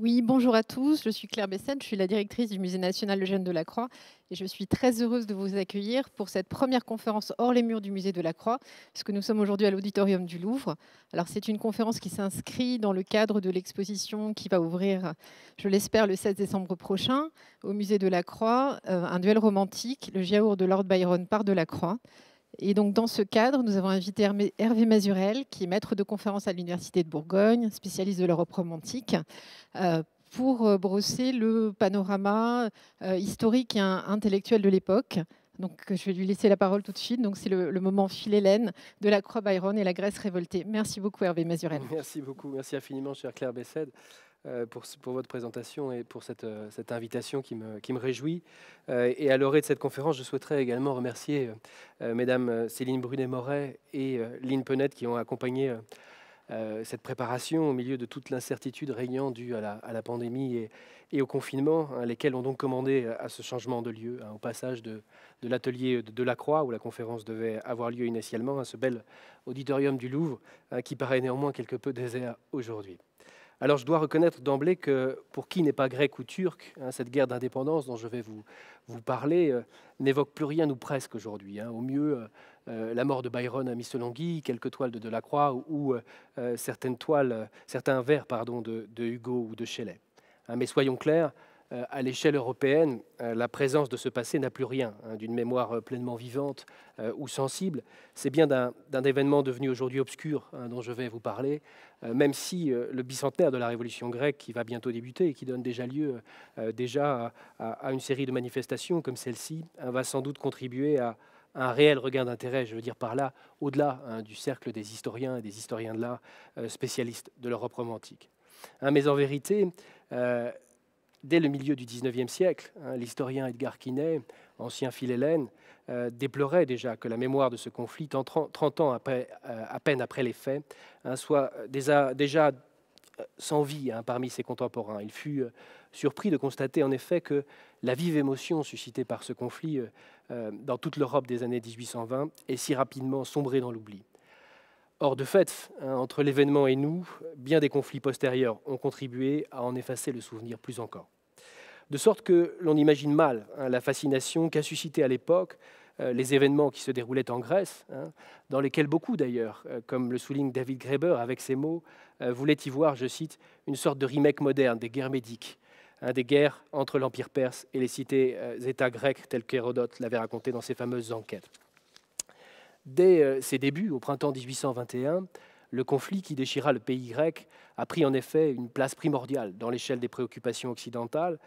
Oui, bonjour à tous. Je suis Claire Bessette, je suis la directrice du Musée national de de la Croix et je suis très heureuse de vous accueillir pour cette première conférence hors les murs du Musée de la Croix, puisque nous sommes aujourd'hui à l'auditorium du Louvre. Alors c'est une conférence qui s'inscrit dans le cadre de l'exposition qui va ouvrir, je l'espère, le 16 décembre prochain au Musée de la Croix, euh, un duel romantique, le Giaour de Lord Byron par de la Croix. Et donc, dans ce cadre, nous avons invité Hervé Mazurel, qui est maître de conférence à l'Université de Bourgogne, spécialiste de l'Europe romantique, euh, pour euh, brosser le panorama euh, historique et intellectuel de l'époque. Donc, je vais lui laisser la parole tout de suite. Donc, c'est le, moment philélène de la Croix Byron et la Grèce révoltée. Merci beaucoup, Hervé Mazurel. Merci beaucoup, merci infiniment, chère Claire Bessède. Euh, pour, votre présentation et pour cette, euh, invitation qui me, réjouit. Euh, et à l'orée de cette conférence, je souhaiterais également remercier Mesdames Céline Brunet-Moret et Lynn Penette qui ont accompagné cette préparation au milieu de toute l'incertitude régnant due à la, pandémie et, au confinement, hein, lesquelles lesquels ont donc commandé à ce changement de lieu, hein, au passage de, l'atelier de la Croix, où la conférence devait avoir lieu initialement, à ce bel auditorium du Louvre, hein, qui paraît néanmoins quelque peu désert aujourd'hui. Alors je dois reconnaître d'emblée que pour qui n'est pas grec ou turc, hein, cette guerre d'indépendance dont je vais vous, parler euh, n'évoque plus rien ou presque aujourd'hui. Hein. Au mieux, euh, euh, la mort de Byron à Missolonghi, quelques toiles de Delacroix ou, certaines toiles, certains vers pardon, de, Hugo ou de Shelley. Hein, mais soyons clairs, euh, à l'échelle européenne, euh, la présence de ce passé n'a plus rien hein, d'une mémoire euh, pleinement vivante ou sensible. C'est bien d'un événement devenu aujourd'hui obscur hein, dont je vais vous parler, même si le bicentenaire de la Révolution grecque, qui va bientôt débuter et qui donne déjà lieu déjà à, une série de manifestations comme celle-ci, hein, va sans doute contribuer à, un réel regain d'intérêt, je veux dire par là, au-delà du cercle des historiens et des historiens de l'art spécialistes de l'Europe romantique. mais en vérité, dès le milieu du XIXe siècle, hein, l'historien Edgar Quinet, ancien philhellène, euh, déplorait déjà que la mémoire de ce conflit, 30 ans après, euh, à peine après les faits, hein, soit euh, déjà, sans vie hein, parmi ses contemporains. Il fut surpris de constater en effet que la vive émotion suscitée par ce conflit dans toute l'Europe des années 1820 est si rapidement sombrée dans l'oubli. Or, de fait, hein, entre l'événement et nous, bien des conflits postérieurs ont contribué à en effacer le souvenir plus encore. De sorte que l'on imagine mal hein, la fascination qu'a suscité à l'époque euh, les événements qui se déroulaient en Grèce, hein, dans lesquels beaucoup d'ailleurs, euh, comme le souligne David Graeber avec ses mots, euh, voulaient y voir, je cite, une sorte de remake moderne des guerres médiques, des guerres entre l'Empire perse et les cités-États grecs, telles qu'Hérodote l'avait raconté dans ses fameuses enquêtes. Dès euh, ses débuts, au printemps 1821, le conflit qui déchira le pays grec a pris en effet une place primordiale dans l'échelle des préoccupations occidentales,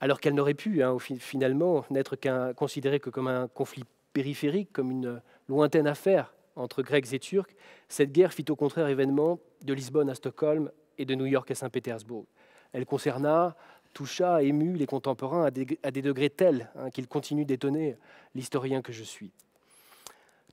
alors qu'elle n'aurait pu hein, finalement n'être qu'un considéré que comme un conflit périphérique, comme une lointaine affaire entre Grecs et Turcs. Cette guerre fit au contraire événement de Lisbonne à Stockholm et de New York à Saint-Pétersbourg. Elle concerna, toucha, ému les contemporains à des, degrés tels hein, qu'ils continuent d'étonner l'historien que je suis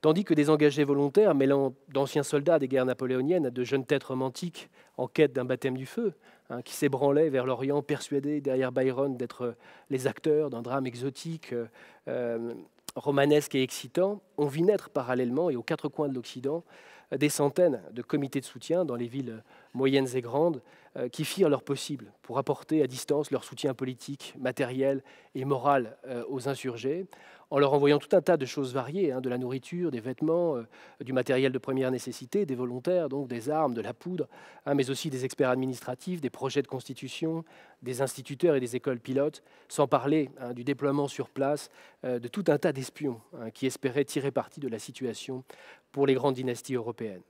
tandis que des engagés volontaires mêlant d'anciens soldats des guerres napoléoniennes à de jeunes têtes romantiques en quête d'un baptême du feu, hein, qui s'ébranlaient vers l'Orient, persuadés derrière Byron d'être les acteurs d'un drame exotique, euh, euh, romanesque et excitant, on vit naître parallèlement et aux quatre coins de l'Occident euh, des centaines de comités de soutien dans les villes moyennes et grandes, euh, qui firent leur possible pour apporter à distance leur soutien politique, matériel et moral euh, aux insurgés, en leur envoyant tout un tas de choses variées, hein, de la nourriture, des vêtements, euh, du matériel de première nécessité, des volontaires, donc des armes, de la poudre, hein, mais aussi des experts administratifs, des projets de constitution, des instituteurs et des écoles pilotes, sans parler hein, du déploiement sur place de tout un tas d'espions qui espéraient tirer parti de la situation pour les grandes dynasties européennes.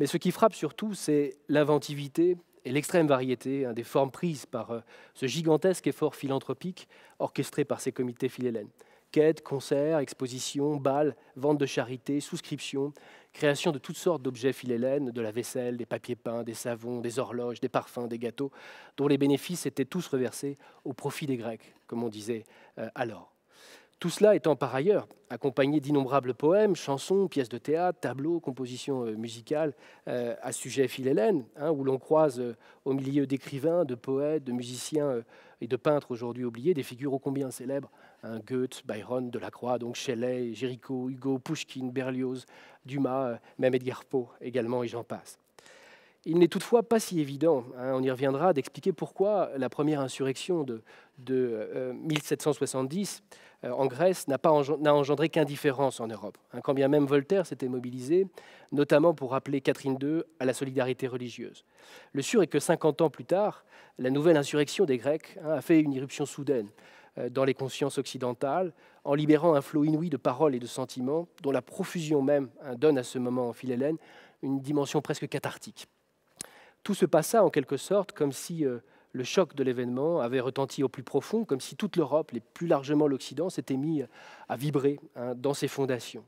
Mais ce qui frappe surtout, c'est l'inventivité et l'extrême variété hein, des formes prises par euh, ce gigantesque effort philanthropique orchestré par ces comités philélènes. Quêtes, concerts, expositions, balles, ventes de charité, souscriptions, création de toutes sortes d'objets philélènes, de la vaisselle, des papiers peints, des savons, des horloges, des parfums, des gâteaux, dont les bénéfices étaient tous reversés au profit des Grecs, comme on disait euh, alors. Tout cela étant par ailleurs accompagné d'innombrables poèmes, chansons, pièces de théâtre, tableaux, compositions euh, musicales euh, à sujet philhélène, hein, où l'on croise euh, au milieu d'écrivains, de poètes, de musiciens et de peintres aujourd'hui oubliés, des figures ô combien célèbres, hein, Goethe, Byron, Delacroix, donc Shelley, Géricault, Hugo, Pushkin, Berlioz, Dumas, même Edgar Poe également, et j'en passe. Il n'est toutefois pas si évident, hein. on y reviendra, d'expliquer pourquoi la première insurrection de, 1770 euh, euh, en Grèce n'a engendré, qu'indifférence en Europe. Hein. quand bien même Voltaire s'était mobilisé, notamment pour appeler Catherine II à la solidarité religieuse. Le sûr est que 50 ans plus tard, la nouvelle insurrection des Grecs hein, a fait une irruption soudaine euh, dans les consciences occidentales, en libérant un flot inouï de paroles et de sentiments, dont la profusion même donne à ce moment en Philhélène une dimension presque cathartique tout se passa en quelque sorte comme si euh, le choc de l'événement avait retenti au plus profond, comme si toute l'Europe, et plus largement l'Occident, s'était mis à vibrer hein, dans ses fondations.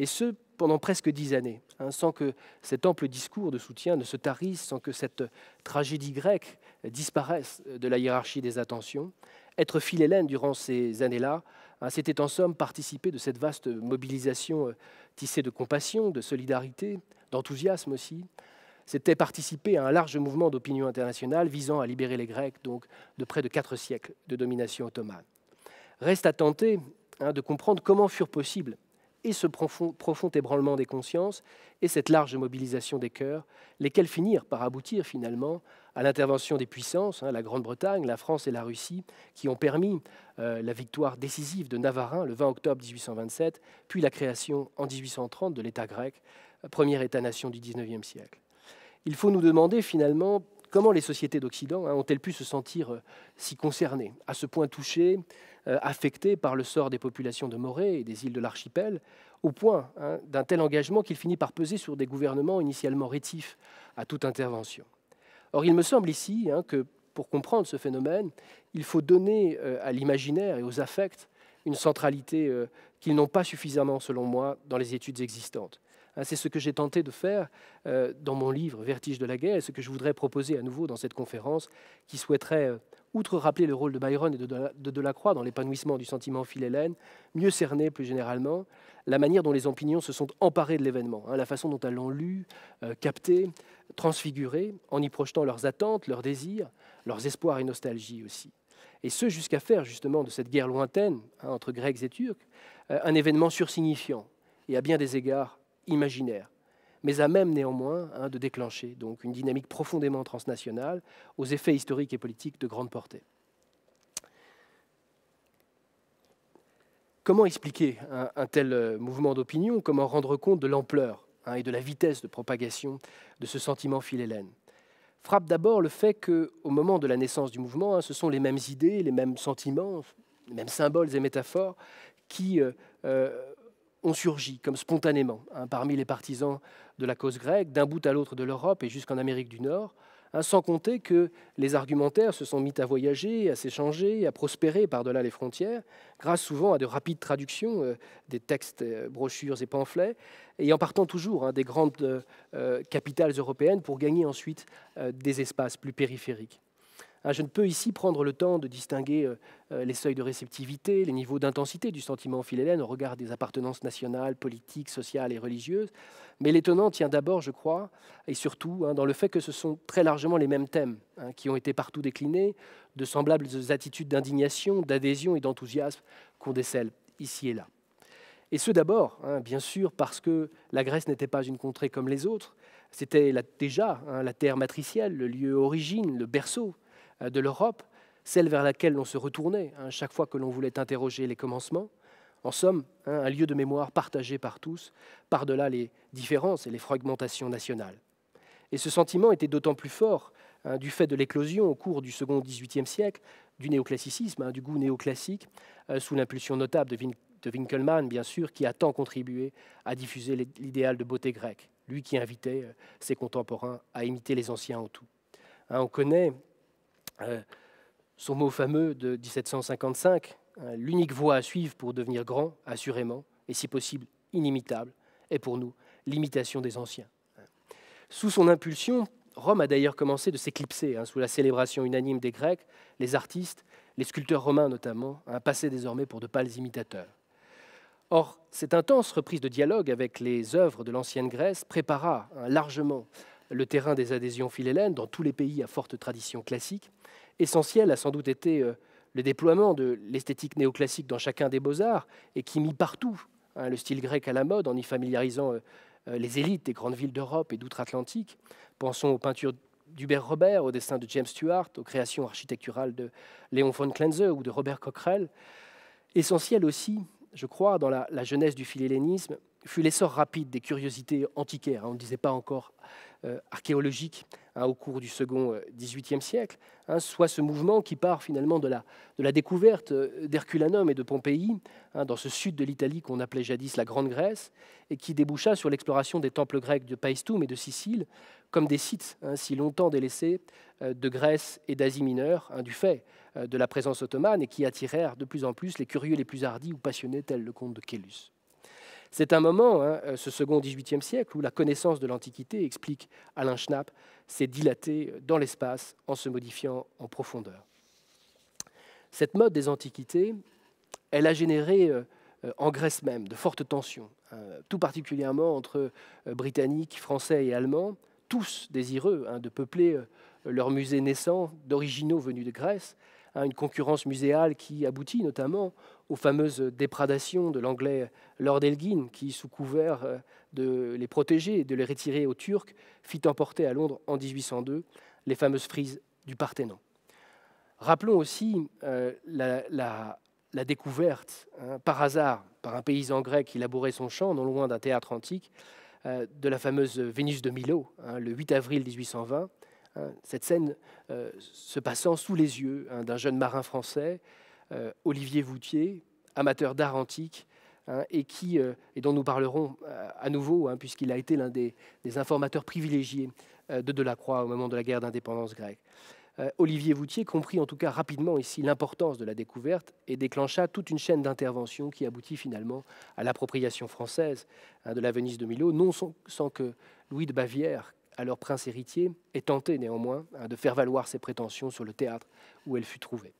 Et ce, pendant presque dix années, hein, sans que cet ample discours de soutien ne se tarisse, sans que cette tragédie grecque disparaisse de la hiérarchie des attentions. Être philélène durant ces années-là, hein, c'était en somme participer de cette vaste mobilisation euh, tissée de compassion, de solidarité, d'enthousiasme aussi, c'était participer à un large mouvement d'opinion internationale visant à libérer les Grecs donc, de près de quatre siècles de domination ottomane. Reste à tenter hein, de comprendre comment furent possibles et ce profond, ébranlement des consciences et cette large mobilisation des cœurs, lesquels finirent par aboutir finalement à l'intervention des puissances, hein, la Grande-Bretagne, la France et la Russie, qui ont permis euh, la victoire décisive de Navarin le 20 octobre 1827, puis la création en 1830 de l'État grec, euh, premier État-nation du XIXe siècle il faut nous demander finalement comment les sociétés d'Occident hein, ont-elles pu se sentir euh, si concernées, à ce point touchées, euh, affectées par le sort des populations de Morée et des îles de l'archipel, au point hein, d'un tel engagement qu'il finit par peser sur des gouvernements initialement rétifs à toute intervention. Or, il me semble ici hein, que pour comprendre ce phénomène, il faut donner euh, à l'imaginaire et aux affects une centralité qu'ils n'ont pas suffisamment, selon moi, dans les études existantes. Hein, c'est ce que j'ai tenté de faire euh, dans mon livre Vertige de la guerre et ce que je voudrais proposer à nouveau dans cette conférence qui souhaiterait, euh, outre rappeler le rôle de Byron et de Delacroix dans l'épanouissement du sentiment philhélène, mieux cerner plus généralement la manière dont les opinions se sont emparées de l'événement, hein, la façon dont elles l'ont lu, euh, capté, transfiguré, en y projetant leurs attentes, leurs désirs, leurs espoirs et nostalgie aussi et ce jusqu'à faire justement de cette guerre lointaine hein, entre Grecs et Turcs un événement sursignifiant et à bien des égards imaginaire, mais à même néanmoins hein, de déclencher donc une dynamique profondément transnationale aux effets historiques et politiques de grande portée. Comment expliquer un, tel euh, mouvement d'opinion Comment rendre compte de l'ampleur hein, et de la vitesse de propagation de ce sentiment philhélène Frappe d'abord le fait qu'au moment de la naissance du mouvement, hein, ce sont les mêmes idées, les mêmes sentiments, les mêmes symboles et métaphores qui euh, euh, ont surgi comme spontanément hein, parmi les partisans de la cause grecque, d'un bout à l'autre de l'Europe et jusqu'en Amérique du Nord, hein, sans compter que les argumentaires se sont mis à voyager, à s'échanger, à prospérer par-delà les frontières, grâce souvent à de rapides traductions euh, des textes, euh, brochures et pamphlets, et en partant toujours hein, des grandes euh, capitales européennes pour gagner ensuite des espaces plus périphériques. Ah, je ne peux ici prendre le temps de distinguer euh, euh, les seuils de réceptivité, les niveaux d'intensité du sentiment philélène au regard des appartenances nationales, politiques, sociales et religieuses. Mais l'étonnant tient d'abord, je crois, et surtout hein, dans le fait que ce sont très largement les mêmes thèmes hein, qui ont été partout déclinés, de semblables attitudes d'indignation, d'adhésion et d'enthousiasme qu'on décèle ici et là. Et ce d'abord, hein, bien sûr, parce que la Grèce n'était pas une contrée comme les autres, c'était déjà la terre matricielle, le lieu origine, le berceau euh, de l'Europe, celle vers laquelle l'on se retournait hein, chaque fois que l'on voulait interroger les commencements. En somme, hein, un lieu de mémoire partagé par tous, par-delà les différences et les fragmentations nationales. Et ce sentiment était d'autant plus fort hein, du fait de l'éclosion au cours du second XVIIIe siècle du néoclassicisme, du goût néoclassique, euh, sous l'impulsion notable de, de Winkelmann, bien sûr, qui a tant contribué à diffuser l'idéal de beauté grecque, lui qui invitait euh, ses contemporains à imiter les anciens en tout. on connaît euh, son mot fameux de 1755, hein, l'unique voie à suivre pour devenir grand, assurément, et si possible inimitable, est pour nous l'imitation des anciens. Sous son impulsion, Rome a d'ailleurs commencé de s'éclipser hein, sous la célébration unanime des Grecs, les artistes, les sculpteurs romains notamment, un hein, passaient désormais pour de pâles imitateurs. Or, cette intense reprise de dialogue avec les œuvres de l'ancienne Grèce prépara largement le terrain des adhésions philhellènes dans tous les pays à forte tradition classique. Essentiel a sans doute été euh, le déploiement de l'esthétique néoclassique dans chacun des beaux-arts et qui mit partout hein, le style grec à la mode en y familiarisant euh, euh, les élites des grandes villes d'Europe et d'outre-Atlantique. Pensons aux peintures d'Hubert Robert, aux dessins de James Stuart, aux créations architecturales de Léon von Klenze ou de Robert Coquerel. Essentiel aussi, je crois, dans la, la jeunesse du philhellénisme, fut l'essor rapide des curiosités antiquaires. Hein, on ne disait pas encore euh, archéologique hein, au cours du second euh, XVIIIe siècle, hein, soit ce mouvement qui part finalement de la, découverte euh, d'Herculanum et de Pompéi, hein, dans ce sud de l'Italie qu'on appelait jadis la Grande Grèce, et qui déboucha sur l'exploration des temples grecs de Paestum et de Sicile, comme des sites si longtemps délaissés de Grèce et d'Asie mineure, du fait de la présence ottomane, et qui attirèrent de plus en plus les curieux les plus hardis ou passionnés, tels le comte de Kélus. C'est un moment, hein, euh, ce second XVIIIe siècle, où la connaissance de l'Antiquité, explique Alain Schnapp, s'est dilatée dans l'espace en se modifiant en profondeur. Cette mode des Antiquités, elle a généré euh, euh, en Grèce même de fortes tensions, hein, tout particulièrement entre Britanniques, Français et Allemands, tous désireux hein, de peupler leur musée naissant d'originaux venus de Grèce, une concurrence muséale qui aboutit notamment aux fameuses dépradations de l'anglais Lord Elgin, qui, sous couvert euh, de les protéger et de les retirer aux Turcs, fit emporter à Londres en 1802 les fameuses frises du Parthénon. Rappelons aussi euh, la, découverte, hein, par hasard, par un paysan grec qui labourait son champ, non loin d'un théâtre antique, euh, de la fameuse Vénus de Milo, hein, le 8 avril 1820. Hein, cette scène se passant sous les yeux d'un jeune marin français euh, Olivier Voutier, amateur d'art antique, hein, et, qui, euh, et dont nous parlerons euh, à nouveau, hein, puisqu'il a été l'un des, des, informateurs privilégiés de Delacroix au moment de la guerre d'indépendance grecque. Olivier Voutier comprit en tout cas rapidement ici l'importance de la découverte et déclencha toute une chaîne d'interventions qui aboutit finalement à l'appropriation française hein, de la Venise de Milo, non sans, que Louis de Bavière, alors prince héritier, ait tenté néanmoins de faire valoir ses prétentions sur le théâtre où elle fut trouvée.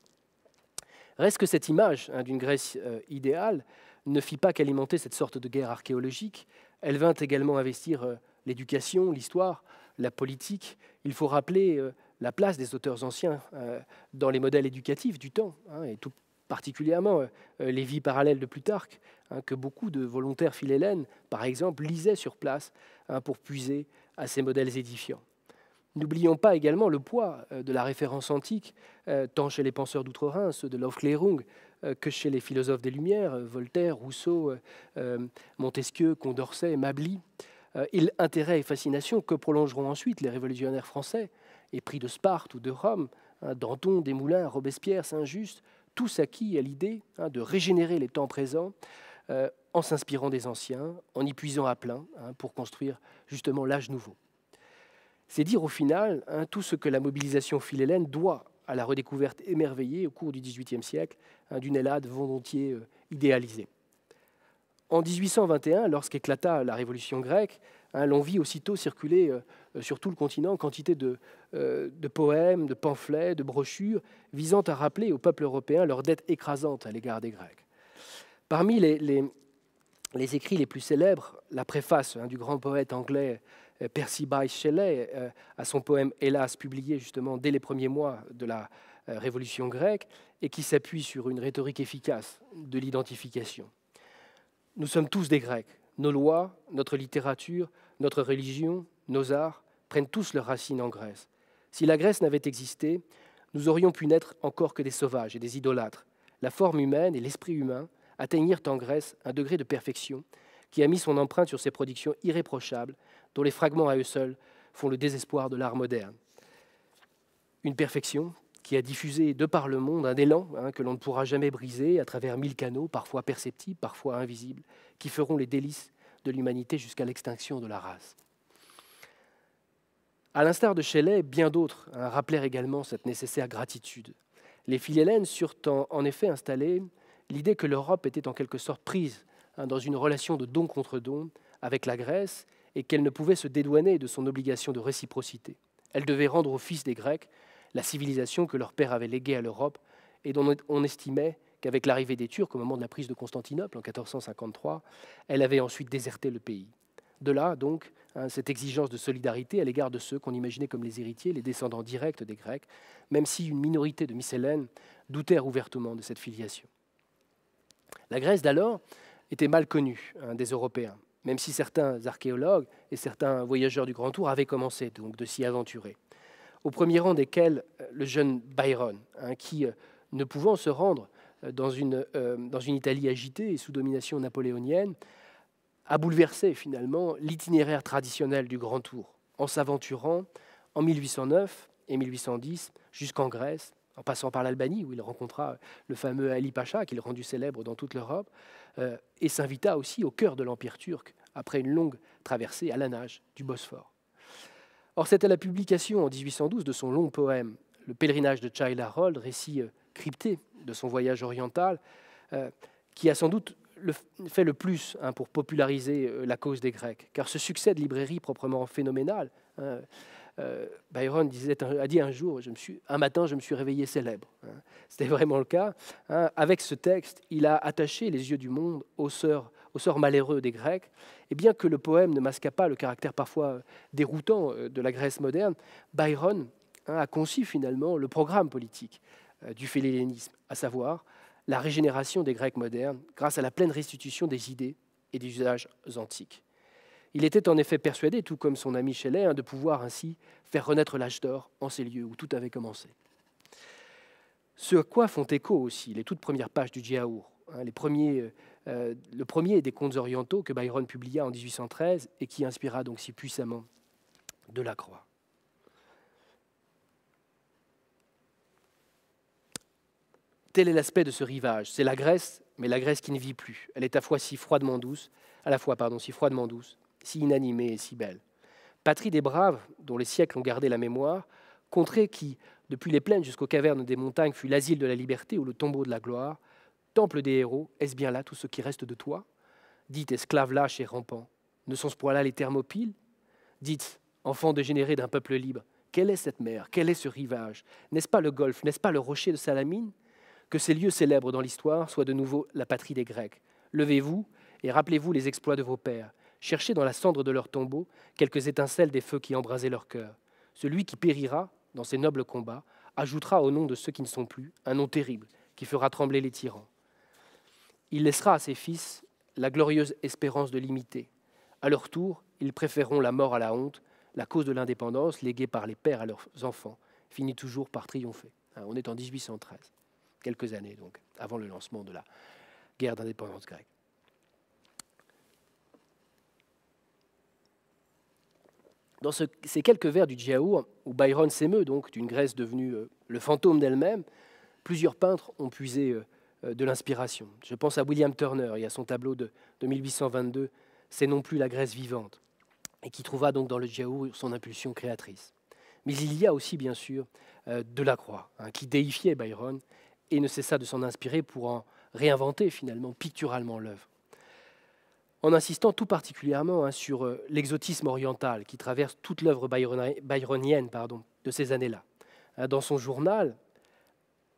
Reste que cette image hein, d'une Grèce euh, idéale ne fit pas qu'alimenter cette sorte de guerre archéologique. Elle vint également investir euh, l'éducation, l'histoire, la politique. Il faut rappeler euh, la place des auteurs anciens dans les modèles éducatifs du temps, hein, et tout particulièrement les vies parallèles de Plutarque, hein, que beaucoup de volontaires philélènes, par exemple, lisaient sur place pour puiser à ces modèles édifiants. N'oublions pas également le poids euh, de la référence antique, euh, tant chez les penseurs d'Outre-Rhin, ceux de l'Aufklärung, euh, que chez les philosophes des Lumières, Voltaire, Rousseau, Montesquieu, Condorcet, Mably. Il intérêt et fascination que prolongeront ensuite les révolutionnaires français, épris de Sparte ou de Rome, hein, Danton, Desmoulins, Robespierre, Saint-Just, tous acquis à l'idée hein, de régénérer les temps présents en s'inspirant des anciens, en y puisant à plein hein, pour construire justement l'âge nouveau. C'est dire au final hein, tout ce que la mobilisation philélène doit à la redécouverte émerveillée au cours du XVIIIe siècle hein, d'une Hélade volontiers euh, idéalisée. En 1821, lorsqu'éclata la Révolution grecque, hein, l'on vit aussitôt circuler euh, euh, sur tout le continent quantité de, poèmes, de pamphlets, de brochures visant à rappeler au peuple européen leur dette écrasante à l'égard des Grecs. Parmi les, écrits les plus célèbres, la préface du grand poète anglais euh, Percy Bysshe Shelley, euh, à son poème Hélas, publié justement dès les premiers mois de la euh, Révolution grecque, et qui s'appuie sur une rhétorique efficace de l'identification. Nous sommes tous des Grecs. Nos lois, notre littérature, notre religion, nos arts prennent tous leurs racines en Grèce. Si la Grèce n'avait existé, nous aurions pu n'être encore que des sauvages et des idolâtres. La forme humaine et l'esprit humain atteignirent en Grèce un degré de perfection qui a mis son empreinte sur ses productions irréprochables dont les fragments à eux seuls font le désespoir de l'art moderne. Une perfection qui a diffusé de par le monde un élan hein, que l'on ne pourra jamais briser à travers mille canaux, parfois perceptibles, parfois invisibles, qui feront les délices de l'humanité jusqu'à l'extinction de la race. À l'instar de Shelley, bien d'autres hein, rappelèrent également cette nécessaire gratitude. Les philhellènes surent en, effet installer l'idée que l'Europe était en quelque sorte prise hein, dans une relation de don contre don avec la Grèce et qu'elle ne pouvait se dédouaner de son obligation de réciprocité. Elle devait rendre aux fils des Grecs la civilisation que leur père avait léguée à l'Europe et dont on estimait qu'avec l'arrivée des Turcs au moment de la prise de Constantinople en 1453, elle avait ensuite déserté le pays. De là, donc, hein, cette exigence de solidarité à l'égard de ceux qu'on imaginait comme les héritiers, les descendants directs des Grecs, même si une minorité de Mycélènes doutèrent ouvertement de cette filiation. La Grèce d'alors était mal connue hein, des Européens même si certains archéologues et certains voyageurs du Grand Tour avaient commencé donc de s'y aventurer. Au premier rang desquels euh, le jeune Byron, hein, qui, euh, ne pouvant se rendre euh, dans une, dans une Italie agitée et sous domination napoléonienne, a bouleversé finalement l'itinéraire traditionnel du Grand Tour en s'aventurant en 1809 et 1810 jusqu'en Grèce en passant par l'Albanie, où il rencontra euh, le fameux Ali Pacha, qu'il rendu célèbre dans toute l'Europe, euh, et s'invita aussi au cœur de l'Empire turc, après une longue traversée à la nage du Bosphore. Or, c'est à la publication en 1812 de son long poème, Le pèlerinage de Harold, récit euh, crypté de son voyage oriental, qui a sans doute fait le plus hein, pour populariser la cause des Grecs, car ce succès de librairie proprement phénoménal, hein, euh, Byron a dit un jour, un matin, je me suis réveillé célèbre. Hein. C'était vraiment le cas. Hein. Avec ce texte, il a attaché les yeux du monde aux sort malheureux des Grecs, et bien que le poème ne masquât pas le caractère parfois euh, déroutant euh, de la Grèce moderne, Byron hein, a conçu finalement le programme politique du philhellénisme, à savoir la régénération des Grecs modernes grâce à la pleine restitution des idées et des usages antiques. Il était en effet persuadé, tout comme son ami Shelley, hein, de pouvoir ainsi faire renaître l'âge d'or en ces lieux où tout avait commencé. Ce à quoi font écho aussi les toutes premières pages du Djiaour, hein, les premiers, euh, euh, le premier des contes orientaux que Byron publia en 1813 et qui inspira donc si puissamment de Tel est l'aspect de ce rivage. C'est la Grèce, mais la Grèce qui ne vit plus. Elle est à, fois si froidement douce, à la fois pardon, si froidement douce si inanimée et si belle. Patrie des braves, dont les siècles ont gardé la mémoire, contrée qui, depuis les plaines jusqu'aux cavernes des montagnes, fut l'asile de la liberté ou le tombeau de la gloire, temple des héros, est-ce bien là tout ce qui reste de toi Dites, esclave lâche et rampant, ne sont ce point là les thermopiles Dites, enfant dégénérés d'un peuple libre, quelle est cette mer Quel est ce rivage N'est-ce pas le golfe N'est-ce pas le rocher de Salamine Que ces lieux célèbres dans l'histoire soient de nouveau la patrie des Grecs. Levez-vous et rappelez-vous les exploits de vos pères chercher dans la cendre de leur tombeau quelques étincelles des feux qui embrasaient leur cœur. Celui qui périra dans ces nobles combats ajoutera au nom de ceux qui ne sont plus un nom terrible qui fera trembler les tyrans. Il laissera à ses fils la glorieuse espérance de l'imiter. À leur tour, ils préféreront la mort à la honte, la cause de l'indépendance léguée par les pères à leurs enfants finit toujours par triompher. Hein, on est en 1813, quelques années donc avant le lancement de la guerre d'indépendance grecque. Dans ces quelques vers du Djaour, où Byron s'émeut donc d'une Grèce devenue euh, le fantôme d'elle-même, plusieurs peintres ont puisé euh, euh, de l'inspiration. Je pense à William Turner et à son tableau de, 1822, C'est non plus la Grèce vivante, et qui trouva donc dans le Djaour son impulsion créatrice. Mais il y a aussi, bien sûr, Delacroix, hein, qui déifiait Byron et ne cessa de s'en inspirer pour en réinventer finalement picturalement l'œuvre en insistant tout particulièrement hein, sur euh, l'exotisme oriental qui traverse toute l'œuvre byronienne pardon, de ces années-là. Euh, dans son journal,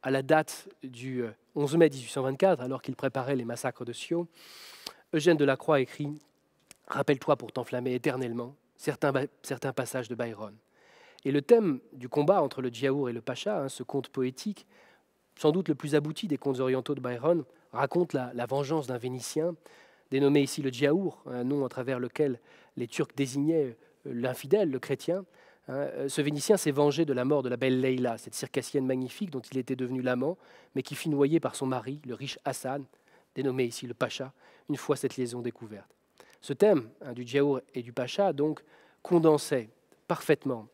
à la date du 11 euh, mai 1824, alors qu'il préparait les massacres de Sio, Eugène Delacroix écrit Rappelle-toi pour t'enflammer éternellement certains, passages de Byron. Et le thème du combat entre le Djaour et le Pacha, hein, ce conte poétique, sans doute le plus abouti des contes orientaux de Byron, raconte la vengeance d'un Vénitien dénommé ici le djaour, un nom à travers lequel les Turcs désignaient euh, l'infidèle, le chrétien, hein, euh, ce Vénitien s'est vengé de la mort de la belle Leila, cette circassienne magnifique dont il était devenu l'amant, mais qui fut noyée par son mari, le riche Hassan, dénommé ici le Pacha, une fois cette liaison découverte. Ce thème hein, du Djaour et du Pacha, donc, condensait parfaitement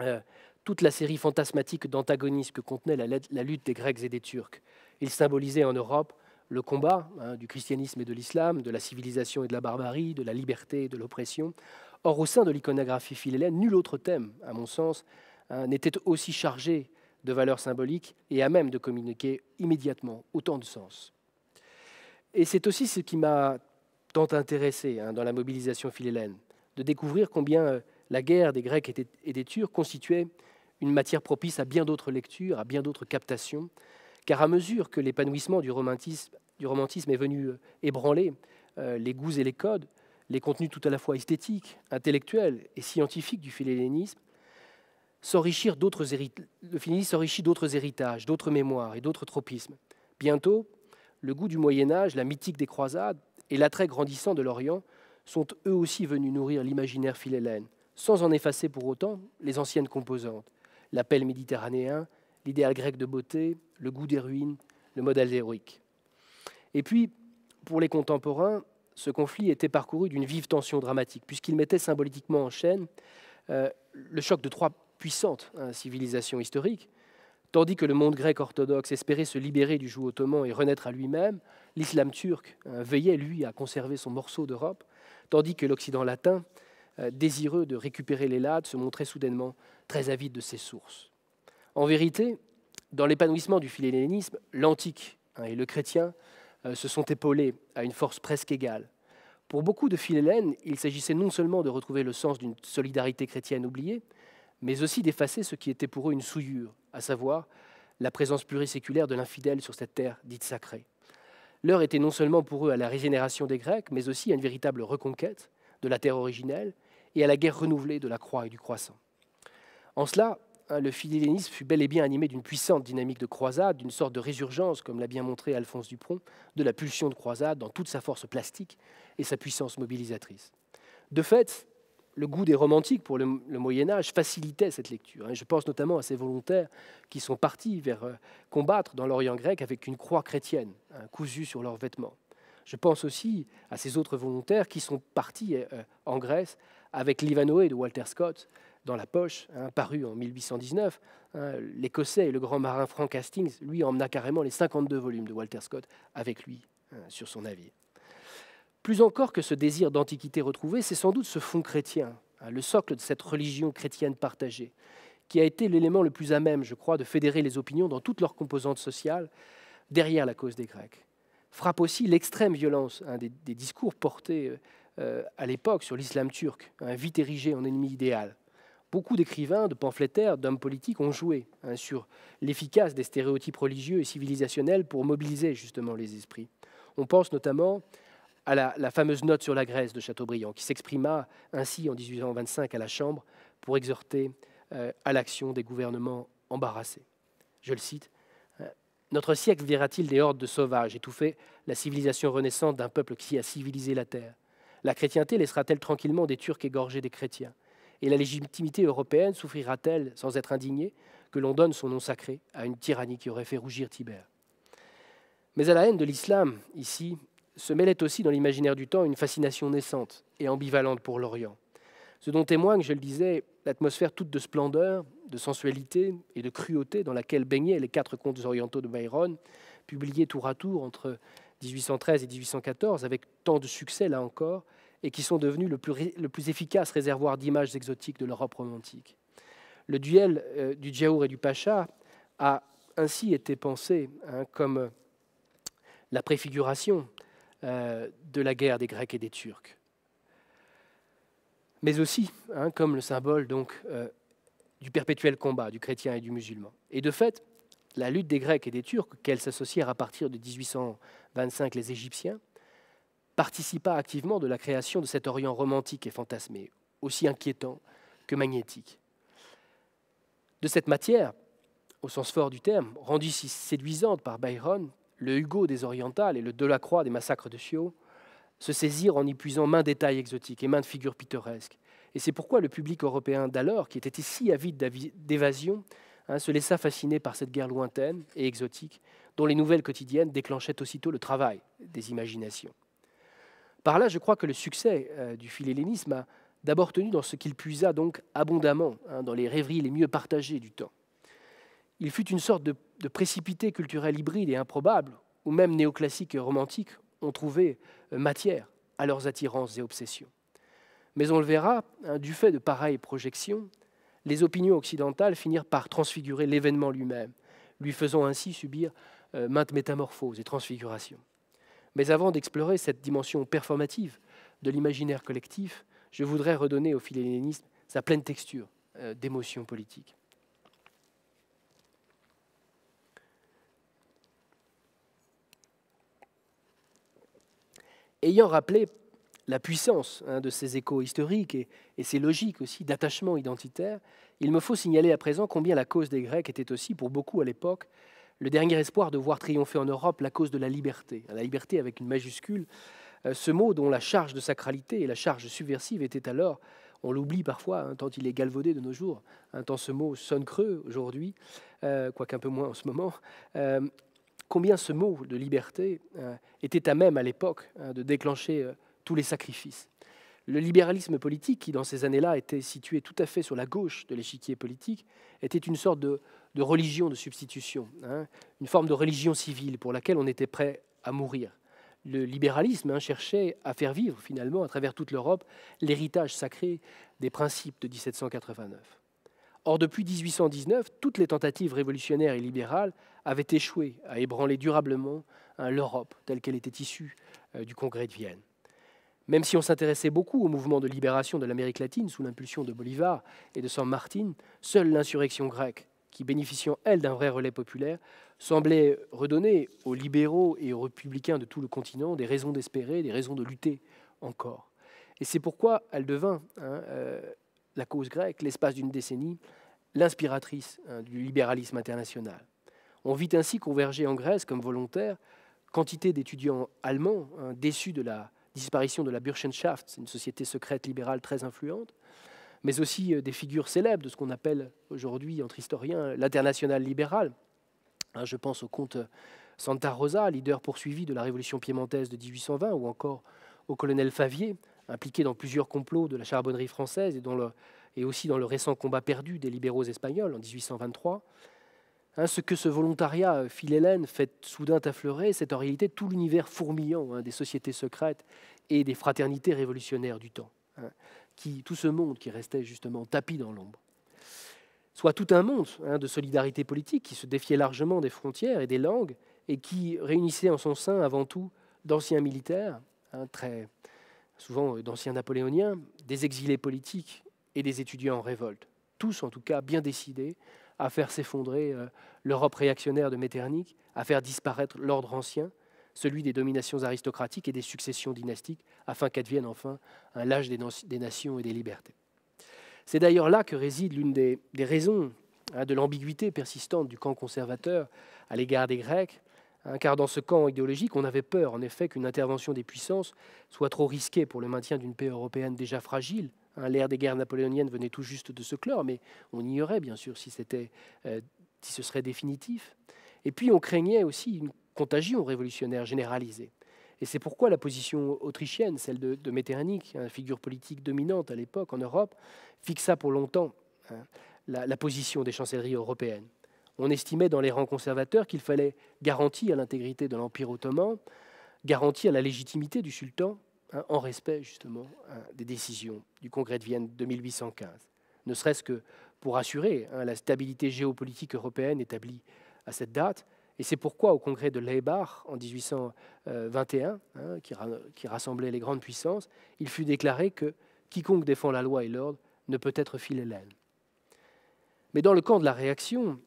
euh, toute la série fantasmatique d'antagonistes que contenait la lutte des Grecs et des Turcs. Il symbolisait en Europe le combat hein, du christianisme et de l'islam, de la civilisation et de la barbarie, de la liberté et de l'oppression. Or, au sein de l'iconographie philélène nul autre thème, à mon sens, hein, n'était aussi chargé de valeurs symboliques et à même de communiquer immédiatement autant de sens. Et c'est aussi ce qui m'a tant intéressé hein, dans la mobilisation philélène, de découvrir combien euh, la guerre des Grecs et des Turcs constituait une matière propice à bien d'autres lectures, à bien d'autres captations, car à mesure que l'épanouissement du romantisme, est venu euh, ébranler euh, les goûts et les codes, les contenus tout à la fois esthétiques, intellectuels et scientifiques du philhellénisme, le philhellénisme s'enrichit d'autres héritages, d'autres mémoires et d'autres tropismes. Bientôt, le goût du Moyen Âge, la mythique des croisades et l'attrait grandissant de l'Orient sont eux aussi venus nourrir l'imaginaire philhellène, sans en effacer pour autant les anciennes composantes, l'appel méditerranéen, l'idéal grec de beauté, le goût des ruines, le modèle héroïque. Et puis, pour les contemporains, ce conflit était parcouru d'une vive tension dramatique, puisqu'il mettait symboliquement en chaîne euh, le choc de trois puissantes hein, civilisations historiques. Tandis que le monde grec orthodoxe espérait se libérer du joug ottoman et renaître à lui-même, l'islam turc hein, veillait, lui, à conserver son morceau d'Europe, tandis que l'Occident latin, euh, désireux de récupérer les lades, se montrait soudainement très avide de ses sources. En vérité, dans l'épanouissement du philhellénisme, l'antique hein, et le chrétien euh, se sont épaulés à une force presque égale. Pour beaucoup de philhellènes, il s'agissait non seulement de retrouver le sens d'une solidarité chrétienne oubliée, mais aussi d'effacer ce qui était pour eux une souillure, à savoir la présence pluriséculaire de l'infidèle sur cette terre dite sacrée. L'heure était non seulement pour eux à la régénération des Grecs, mais aussi à une véritable reconquête de la terre originelle et à la guerre renouvelée de la croix et du croissant. En cela, euh, le philhellénisme fut bel et bien animé d'une puissante dynamique de croisade, d'une sorte de résurgence, comme l'a bien montré Alphonse Dupont, de la pulsion de croisade dans toute sa force plastique et sa puissance mobilisatrice. De fait, le goût des romantiques pour le, Moyen Âge facilitait cette lecture. Hein. Je pense notamment à ces volontaires qui sont partis vers euh, combattre dans l'Orient grec avec une croix chrétienne hein, cousue sur leurs vêtements. Je pense aussi à ces autres volontaires qui sont partis euh, en Grèce avec l'Ivanoé de Walter Scott dans la poche, hein, paru en 1819. Hein, L'Écossais et le grand marin Frank Hastings, lui, emmena carrément les 52 volumes de Walter Scott avec lui hein, sur son navire. Plus encore que ce désir d'antiquité retrouvée, c'est sans doute ce fond chrétien, le socle de cette religion chrétienne partagée, qui a été l'élément le plus à même, je crois, de fédérer les opinions dans toutes leurs composantes sociales derrière la cause des Grecs. Frappe aussi l'extrême violence des, discours portés euh, euh, à l'époque sur l'islam turc, vite érigé en ennemi idéal beaucoup d'écrivains, de pamphlétaires, d'hommes politiques ont joué hein, sur l'efficace des stéréotypes religieux et civilisationnels pour mobiliser justement les esprits. On pense notamment à la, fameuse note sur la Grèce de Chateaubriand, qui s'exprima ainsi en 1825 à la Chambre pour exhorter euh, à l'action des gouvernements embarrassés. Je le cite. Hein, Notre siècle verra-t-il des hordes de sauvages étouffer la civilisation renaissante d'un peuple qui a civilisé la terre La chrétienté laissera-t-elle tranquillement des Turcs égorger des chrétiens et la légitimité européenne souffrira-t-elle, sans être indignée, que l'on donne son nom sacré à une tyrannie qui aurait fait rougir Tibère Mais à la haine de l'islam, ici, se mêlait aussi dans l'imaginaire du temps une fascination naissante et ambivalente pour l'Orient. Ce dont témoigne, je le disais, l'atmosphère toute de splendeur, de sensualité et de cruauté dans laquelle baignaient les quatre contes orientaux de Byron, publiés tour à tour entre 1813 et 1814, avec tant de succès là encore, et qui sont devenus le plus, le plus efficace réservoir d'images exotiques de l'Europe romantique. Le duel euh, du Djaour et du Pacha a ainsi été pensé hein, comme la préfiguration euh, de la guerre des Grecs et des Turcs, mais aussi hein, comme le symbole donc euh, du perpétuel combat du chrétien et du musulman. Et de fait, la lutte des Grecs et des Turcs, qu'elles s'associèrent à partir de 1825 les Égyptiens, participa activement de la création de cet Orient romantique et fantasmé, aussi inquiétant que magnétique. De cette matière, au sens fort du terme, rendue si séduisante par Byron, le Hugo des Orientales et le Delacroix des massacres de Chiot, se saisirent en y puisant main détails exotiques et main de figures pittoresques. Et c'est pourquoi le public européen d'alors, qui était si avide d'évasion, hein, se laissa fasciner par cette guerre lointaine et exotique, dont les nouvelles quotidiennes déclenchaient aussitôt le travail des imaginations. Par là, je crois que le succès euh, du philhellénisme a d'abord tenu dans ce qu'il puisa donc abondamment, hein, dans les rêveries les mieux partagées du temps. Il fut une sorte de, précipité culturelle hybride et improbable, où même néoclassiques et romantiques ont trouvé euh, matière à leurs attirances et obsessions. Mais on le verra, hein, du fait de pareilles projections, les opinions occidentales finirent par transfigurer l'événement lui-même, lui faisant ainsi subir euh, maintes métamorphoses et transfigurations. Mais avant d'explorer cette dimension performative de l'imaginaire collectif, je voudrais redonner au philhellénisme sa pleine texture euh, d'émotion politique. Ayant rappelé la puissance hein, de ces échos historiques et, et ces logiques aussi d'attachement identitaire, il me faut signaler à présent combien la cause des Grecs était aussi pour beaucoup à l'époque le dernier espoir de voir triompher en Europe la cause de la liberté, hein, la liberté avec une majuscule, euh, ce mot dont la charge de sacralité et la charge subversive était alors, on l'oublie parfois, hein, tant il est galvaudé de nos jours, hein, tant ce mot sonne creux aujourd'hui, euh, quoique un peu moins en ce moment, euh, combien ce mot de liberté était à même à l'époque de déclencher tous les sacrifices. Le libéralisme politique, qui dans ces années-là était situé tout à fait sur la gauche de l'échiquier politique, était une sorte de, religion de substitution, hein, une forme de religion civile pour laquelle on était prêt à mourir. Le libéralisme hein, cherchait à faire vivre finalement à travers toute l'Europe l'héritage sacré des principes de 1789. Or, depuis 1819, toutes les tentatives révolutionnaires et libérales avaient échoué à ébranler durablement hein, l'Europe telle qu'elle était issue euh, du Congrès de Vienne. Même si on s'intéressait beaucoup au mouvement de libération de l'Amérique latine sous l'impulsion de Bolivar et de San Martin, seule l'insurrection grecque, qui bénéficiant elle d'un vrai relais populaire, semblait redonner aux libéraux et aux républicains de tout le continent des raisons d'espérer, des raisons de lutter encore. Et c'est pourquoi elle devint, hein, euh, la cause grecque, l'espace d'une décennie, l'inspiratrice hein, du libéralisme international. On vit ainsi converger en Grèce comme volontaire, quantité d'étudiants allemands hein, déçus de la disparition de la Burschenschaft, une société secrète libérale très influente, mais aussi euh, des figures célèbres de ce qu'on appelle aujourd'hui, entre historiens, l'international libéral. Hein, je pense au comte Santa Rosa, leader poursuivi de la révolution piémontaise de 1820, ou encore au colonel Favier, impliqué dans plusieurs complots de la charbonnerie française et, et aussi dans le récent combat perdu des libéraux espagnols en 1823. Hein, ce que ce volontariat, euh, Phil fait soudain affleurer, c'est en réalité tout l'univers fourmillant hein, des sociétés secrètes et des fraternités révolutionnaires du temps, hein, qui, tout ce monde qui restait justement tapis dans l'ombre. Soit tout un monde de solidarité politique qui se défiait largement des frontières et des langues et qui réunissait en son sein avant tout d'anciens militaires, très souvent euh, d'anciens napoléoniens, des exilés politiques et des étudiants en révolte, tous en tout cas bien décidés à faire s'effondrer euh, l'Europe réactionnaire de Metternich, à faire disparaître l'ordre ancien, celui des dominations aristocratiques et des successions dynastiques, afin qu'advienne enfin un âge des, nations et des libertés. C'est d'ailleurs là que réside l'une des, raisons hein, de l'ambiguïté persistante du camp conservateur à l'égard des Grecs, hein, car dans ce camp idéologique, on avait peur en effet qu'une intervention des puissances soit trop risquée pour le maintien d'une paix européenne déjà fragile, Hein, l'ère des guerres napoléoniennes venait tout juste de se clore, mais on ignorait bien sûr si, c'était, euh, si ce serait définitif. Et puis on craignait aussi une contagion révolutionnaire généralisée. Et c'est pourquoi la position autrichienne, celle de, Metternich, hein, figure politique dominante à l'époque en Europe, fixa pour longtemps hein, la position des chancelleries européennes. On estimait dans les rangs conservateurs qu'il fallait garantir l'intégrité de l'Empire ottoman, garantir la légitimité du sultan, euh, en respect justement euh, des décisions du Congrès de Vienne de 1815, ne serait-ce que pour assurer hein, la stabilité géopolitique européenne établie à cette date. Et c'est pourquoi au Congrès de Leibach en 1821, hein, qui, rassemblait les grandes puissances, il fut déclaré que quiconque défend la loi et l'ordre ne peut être philhellène. Mais dans le camp de la réaction,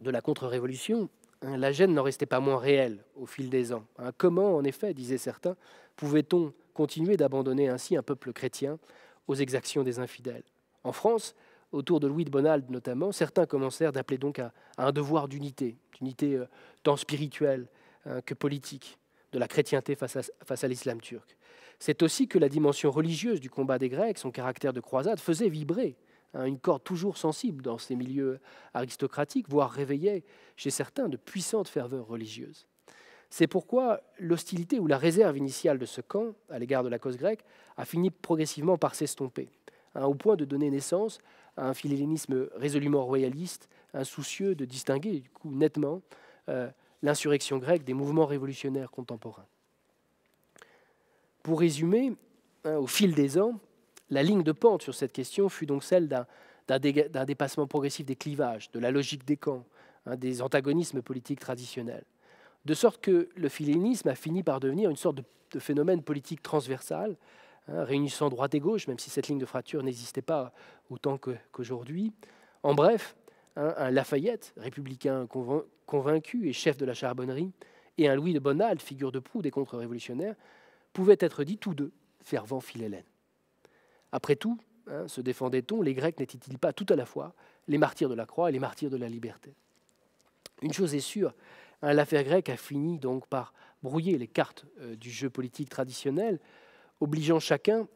de la contre-révolution, la gêne n'en restait pas moins réelle au fil des ans. Hein, comment, en effet, disaient certains, pouvait-on continuer d'abandonner ainsi un peuple chrétien aux exactions des infidèles En France, autour de Louis de Bonald notamment, certains commencèrent d'appeler donc à, un devoir d'unité, d'unité euh, tant spirituelle hein, que politique, de la chrétienté face à, face à l'islam turc. C'est aussi que la dimension religieuse du combat des Grecs, son caractère de croisade, faisait vibrer Hein, une corde toujours sensible dans ces milieux aristocratiques, voire réveillée chez certains de puissantes ferveurs religieuses. C'est pourquoi l'hostilité ou la réserve initiale de ce camp à l'égard de la cause grecque a fini progressivement par s'estomper, hein, au point de donner naissance à un philhellénisme résolument royaliste, insoucieux de distinguer coup nettement euh, l'insurrection grecque des mouvements révolutionnaires contemporains. Pour résumer, hein, au fil des ans, la ligne de pente sur cette question fut donc celle d'un dépassement progressif des clivages, de la logique des camps, hein, des antagonismes politiques traditionnels. De sorte que le philénisme a fini par devenir une sorte de, phénomène politique transversal, hein, réunissant droite et gauche, même si cette ligne de fracture n'existait pas autant qu'aujourd'hui. en bref, hein, un Lafayette, républicain convaincu et chef de la charbonnerie, et un Louis de Bonald, figure de proue des contre-révolutionnaires, pouvaient être dits tous deux fervents philélènes. Après tout, hein, se défendait-on, les Grecs n'étaient-ils pas tout à la fois les martyrs de la croix et les martyrs de la liberté Une chose est sûre, hein, l'affaire grecque a fini donc par brouiller les cartes euh, du jeu politique traditionnel, obligeant chacun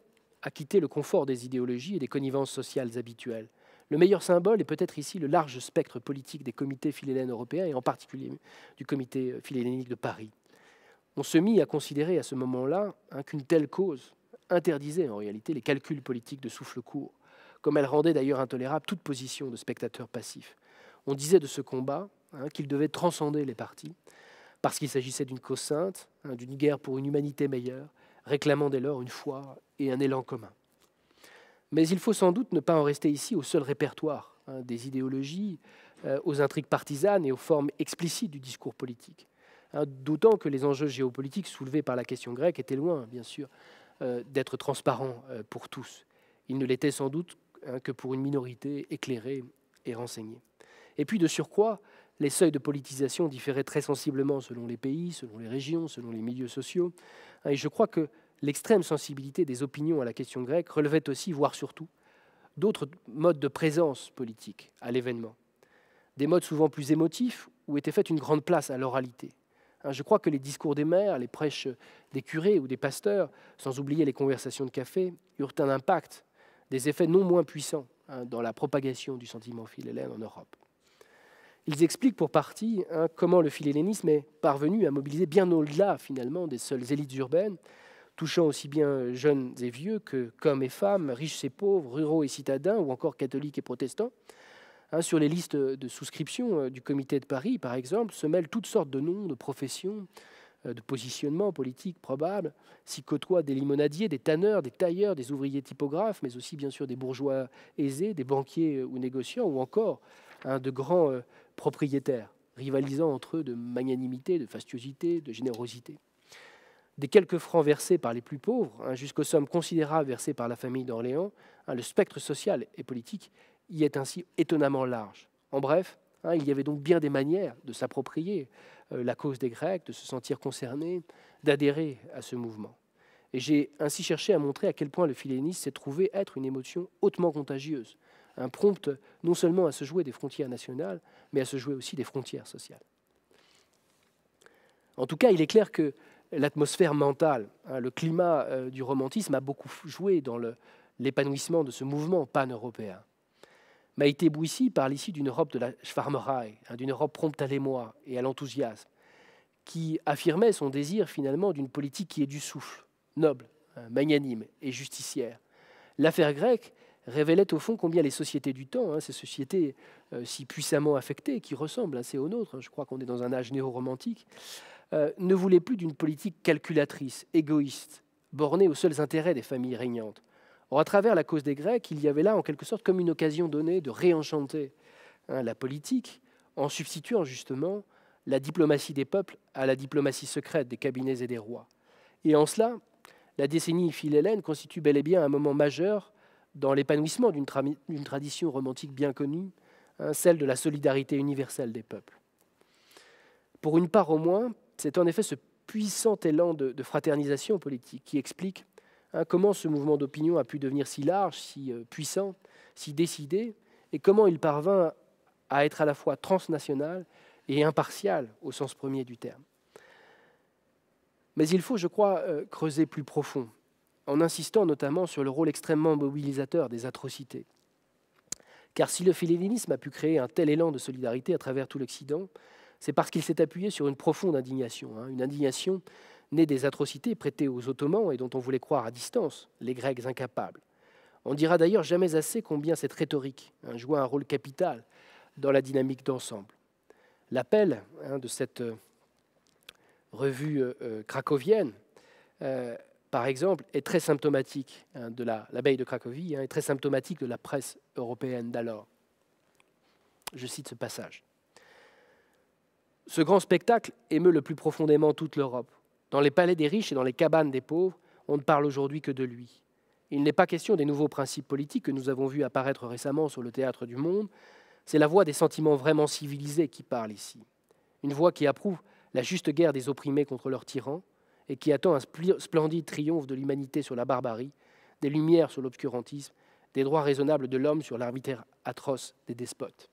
à quitter le confort des idéologies et des connivences sociales habituelles. Le meilleur symbole est peut-être ici le large spectre politique des comités philhellènes européens et en particulier du comité philhellénique de Paris. On se mit à considérer à ce moment-là hein, qu'une telle cause interdisait en réalité les calculs politiques de souffle court, comme elle rendait d'ailleurs intolérable toute position de spectateur passif. On disait de ce combat hein, qu'il devait transcender les partis, parce qu'il s'agissait d'une cause sainte, hein, d'une guerre pour une humanité meilleure, réclamant dès lors une foi et un élan commun. Mais il faut sans doute ne pas en rester ici au seul répertoire hein, des idéologies, euh, aux intrigues partisanes et aux formes explicites du discours politique. D'autant que les enjeux géopolitiques soulevés par la question grecque étaient loin, bien sûr, euh, d'être transparent euh, pour tous. Il ne l'était sans doute hein, que pour une minorité éclairée et renseignée. Et puis de surcroît, les seuils de politisation différaient très sensiblement selon les pays, selon les régions, selon les milieux sociaux. Hein, et je crois que l'extrême sensibilité des opinions à la question grecque relevait aussi, voire surtout, d'autres modes de présence politique à l'événement. Des modes souvent plus émotifs où était faite une grande place à l'oralité, Hein, je crois que les discours des maires, les prêches des curés ou des pasteurs, sans oublier les conversations de café, eurent un impact, des effets non moins puissants hein, dans la propagation du sentiment philhellène en Europe. Ils expliquent pour partie hein, comment le philhellénisme est parvenu à mobiliser bien au-delà finalement des seules élites urbaines, touchant aussi bien jeunes et vieux que hommes et femmes, riches et pauvres, ruraux et citadins, ou encore catholiques et protestants, Hein, sur les listes de souscription euh, du comité de Paris, par exemple, se mêlent toutes sortes de noms, de professions, euh, de positionnements politiques probables. S'y côtoient des limonadiers, des tanneurs, des tailleurs, des ouvriers typographes, mais aussi bien sûr des bourgeois aisés, des banquiers euh, ou négociants, ou encore hein, de grands propriétaires, rivalisant entre eux de magnanimité, de fastuosité, de générosité. Des quelques francs versés par les plus pauvres hein, jusqu'aux sommes considérables versées par la famille d'Orléans, le spectre social et politique y est ainsi étonnamment large. En bref, hein, il y avait donc bien des manières de s'approprier euh, la cause des Grecs, de se sentir concerné, d'adhérer à ce mouvement. Et j'ai ainsi cherché à montrer à quel point le philénisme s'est trouvé être une émotion hautement contagieuse, un prompt non seulement à se jouer des frontières nationales, mais à se jouer aussi des frontières sociales. En tout cas, il est clair que l'atmosphère mentale, hein, le climat euh, du romantisme a beaucoup joué dans l'épanouissement de ce mouvement pan-européen m'a été parle ici d'une Europe de la Schwarmerei, hein, d'une Europe prompte à l'émoi et à l'enthousiasme, qui affirmait son désir finalement d'une politique qui est du souffle, noble, hein, magnanime et justicière. L'affaire grecque révélait au fond combien les sociétés du temps, hein, ces sociétés euh, si puissamment affectées, qui ressemblent assez aux nôtres, je crois qu'on est dans un âge néo-romantique, euh, ne voulaient plus d'une politique calculatrice, égoïste, bornée aux seuls intérêts des familles régnantes Or, à travers la cause des Grecs, il y avait là en quelque sorte comme une occasion donnée de réenchanter hein, la politique en substituant justement la diplomatie des peuples à la diplomatie secrète des cabinets et des rois. Et en cela, la décennie philhélène constitue bel et bien un moment majeur dans l'épanouissement d'une tradition romantique bien connue, hein, celle de la solidarité universelle des peuples. Pour une part au moins, c'est en effet ce puissant élan de fraternisation politique qui explique Hein, comment ce mouvement d'opinion a pu devenir si large, si euh, puissant, si décidé, et comment il parvint à être à la fois transnational et impartial au sens premier du terme. Mais il faut, je crois, euh, creuser plus profond, en insistant notamment sur le rôle extrêmement mobilisateur des atrocités. Car si le philélénisme a pu créer un tel élan de solidarité à travers tout l'Occident, c'est parce qu'il s'est appuyé sur une profonde indignation, hein, une indignation née des atrocités prêtées aux Ottomans et dont on voulait croire à distance les Grecs incapables. On dira d'ailleurs jamais assez combien cette rhétorique hein, joue un rôle capital dans la dynamique d'ensemble. L'appel hein, de cette euh, revue cracovienne, euh, euh, par exemple, est très symptomatique hein, de l'abeille de Cracovie, est très symptomatique de la presse européenne d'alors. Je cite ce passage. Ce grand spectacle émeut le plus profondément toute l'Europe. Dans les palais des riches et dans les cabanes des pauvres, on ne parle aujourd'hui que de lui. Il n'est pas question des nouveaux principes politiques que nous avons vus apparaître récemment sur le théâtre du monde. C'est la voix des sentiments vraiment civilisés qui parle ici. Une voix qui approuve la juste guerre des opprimés contre leurs tyrans et qui attend un splendide triomphe de l'humanité sur la barbarie, des lumières sur l'obscurantisme, des droits raisonnables de l'homme sur l'arbitraire atroce des despotes.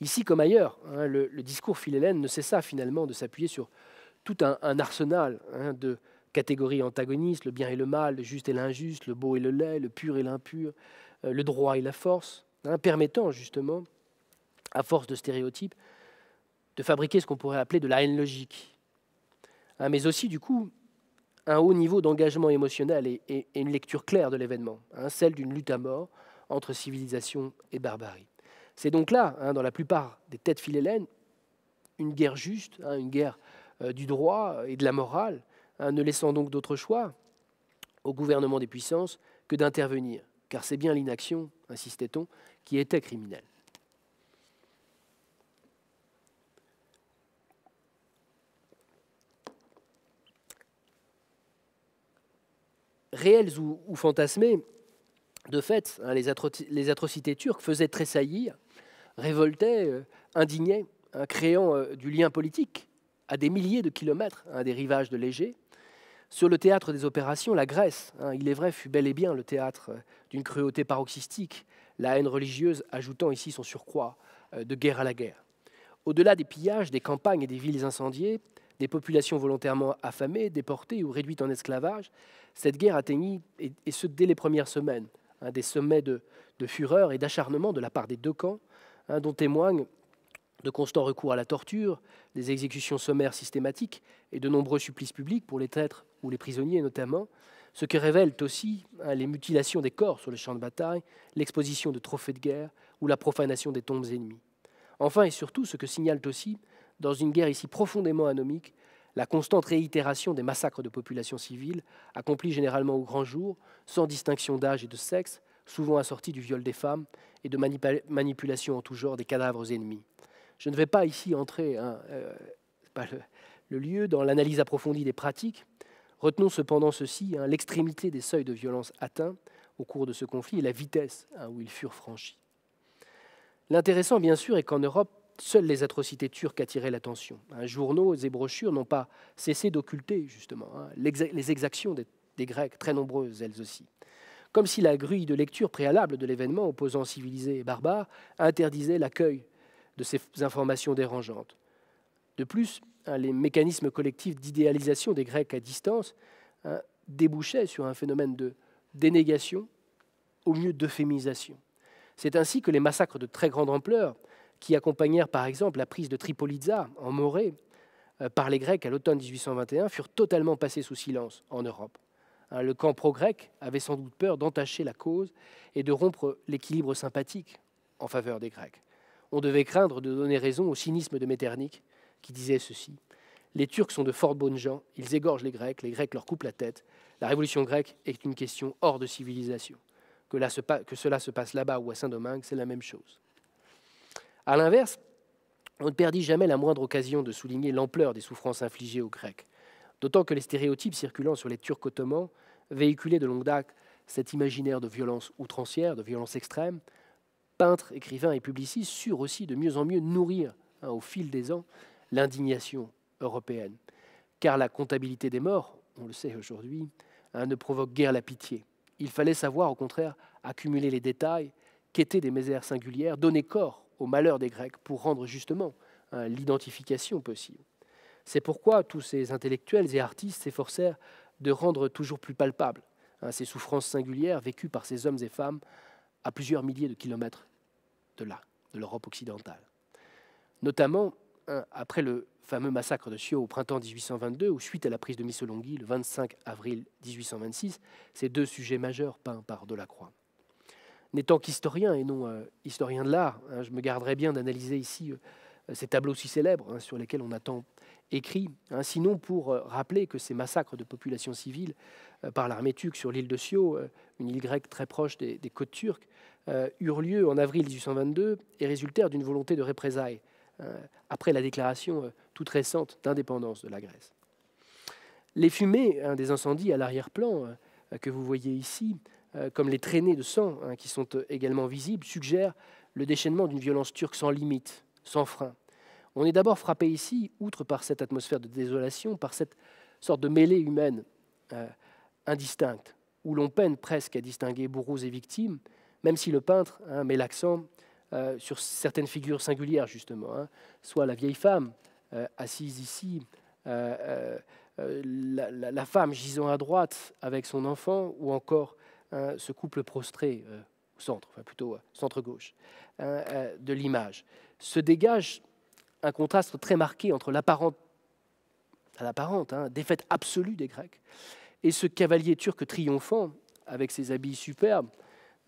Ici comme ailleurs, hein, le, discours philélène ne cessa finalement de s'appuyer sur tout un, arsenal hein, de catégories antagonistes, le bien et le mal, le juste et l'injuste, le beau et le laid, le pur et l'impur, euh, le droit et la force, hein, permettant justement, à force de stéréotypes, de fabriquer ce qu'on pourrait appeler de la haine logique. Hein, mais aussi, du coup, un haut niveau d'engagement émotionnel et, une lecture claire de l'événement, celle d'une lutte à mort entre civilisation et barbarie. C'est donc là, dans la plupart des têtes philélènes, une guerre juste, une guerre euh, du droit et de la morale, hein, ne laissant donc d'autre choix au gouvernement des puissances que d'intervenir, car c'est bien l'inaction, insistait-on, qui était criminelle. réelles ou, fantasmées, de fait, hein, les, atrocités turques faisaient tressaillir, révoltaient, euh, indignaient, hein, créant euh, du lien politique à des milliers de kilomètres hein, des rivages de léger. Sur le théâtre des opérations, la Grèce, hein, il est vrai, fut bel et bien le théâtre euh, d'une cruauté paroxystique, la haine religieuse ajoutant ici son surcroît euh, de guerre à la guerre. Au-delà des pillages, des campagnes et des villes incendiées, des populations volontairement affamées, déportées ou réduites en esclavage, cette guerre atteignit, et, ce dès les premières semaines, hein, des sommets de fureur et d'acharnement de la part des deux camps, dont témoignent de constants recours à la torture, des exécutions sommaires systématiques et de nombreux supplices publics pour les traîtres ou les prisonniers notamment, ce que révèlent aussi hein, les mutilations des corps sur le champ de bataille, l'exposition de trophées de guerre ou la profanation des tombes ennemies. Enfin et surtout ce que signale aussi, dans une guerre ici profondément anomique, la constante réitération des massacres de populations civiles, accomplis généralement au grand jour, sans distinction d'âge et de sexe, souvent assortis du viol des femmes et de manipulations en tout genre des cadavres ennemis. Je ne vais pas ici entrer, hein, euh, le, lieu, dans l'analyse approfondie des pratiques. Retenons cependant ceci, hein, l'extrémité des seuils de violence atteints au cours de ce conflit et la vitesse hein, où ils furent franchis. L'intéressant, bien sûr, est qu'en Europe, seules les atrocités turques attiraient l'attention. journaux et brochures n'ont pas cessé d'occulter, justement, les exactions des, Grecs, très nombreuses elles aussi comme si la grille de lecture préalable de l'événement opposant civilisés et barbares interdisait l'accueil de ces informations dérangeantes. De plus, hein, les mécanismes collectifs d'idéalisation des Grecs à distance hein, débouchaient sur un phénomène de dénégation au mieux d'euphémisation. C'est ainsi que les massacres de très grande ampleur, qui accompagnèrent par exemple la prise de Tripolitza en Morée euh, par les Grecs à l'automne 1821, furent totalement passés sous silence en Europe. Hein, le camp pro-grec avait sans doute peur d'entacher la cause et de rompre l'équilibre sympathique en faveur des Grecs on devait craindre de donner raison au cynisme de Metternich, qui disait ceci Les Turcs sont de fort bonnes gens, ils égorgent les Grecs, les Grecs leur coupent la tête. La révolution grecque est une question hors de civilisation. Que, que cela se passe là-bas ou à Saint-Domingue, c'est la même chose. A l'inverse, on ne perdit jamais la moindre occasion de souligner l'ampleur des souffrances infligées aux Grecs, d'autant que les stéréotypes circulant sur les Turcs ottomans véhiculaient de longue date cet imaginaire de violence outrancière, de violence extrême, peintres, écrivains et publicistes surent aussi de mieux en mieux nourrir, hein, au fil des ans, l'indignation européenne. Car la comptabilité des morts, on le sait aujourd'hui, hein, ne provoque guère la pitié. Il fallait savoir, au contraire, accumuler les détails, quêter des misères singulières, donner corps au malheur des Grecs pour rendre justement hein, l'identification possible. C'est pourquoi tous ces intellectuels et artistes s'efforcèrent de rendre toujours plus palpables ces souffrances singulières vécues par ces hommes et femmes à plusieurs milliers de kilomètres de de l'Europe occidentale. Notamment après le fameux massacre de Sio au printemps 1822, ou suite à la prise de Missolonghi le 25 avril 1826, ces deux sujets majeurs peints par Delacroix. N'étant qu'historien et non euh, historien de l'art, hein, je me garderai bien d'analyser ici euh, ces tableaux si célèbres hein, sur lesquels on a tant écrit, hein, sinon pour euh, rappeler que ces massacres de populations civiles par l'armée turque sur l'île de Sio, une île grecque très proche des côtes turques, euh, eurent lieu en avril 1822 et résultèrent d'une volonté de représailles euh, après la déclaration euh, toute récente d'indépendance de la Grèce. Les fumées des incendies à l'arrière-plan que vous voyez ici, comme les traînées de sang hein, qui sont également visibles, suggèrent le déchaînement d'une violence turque sans limite, sans frein. On est d'abord frappé ici, outre par cette atmosphère de désolation, par cette sorte de mêlée humaine indistincte, où l'on peine presque à distinguer bourreaux et victimes, même si le peintre hein, met l'accent euh, sur certaines figures singulières, justement, hein. soit la vieille femme euh, assise ici, euh, la, femme gisant à droite avec son enfant, ou encore hein, ce couple prostré au centre, enfin plutôt centre-gauche, de l'image. Se dégage un contraste très marqué entre l'apparente défaite absolue des Grecs, et ce cavalier turc triomphant, avec ses habits superbes,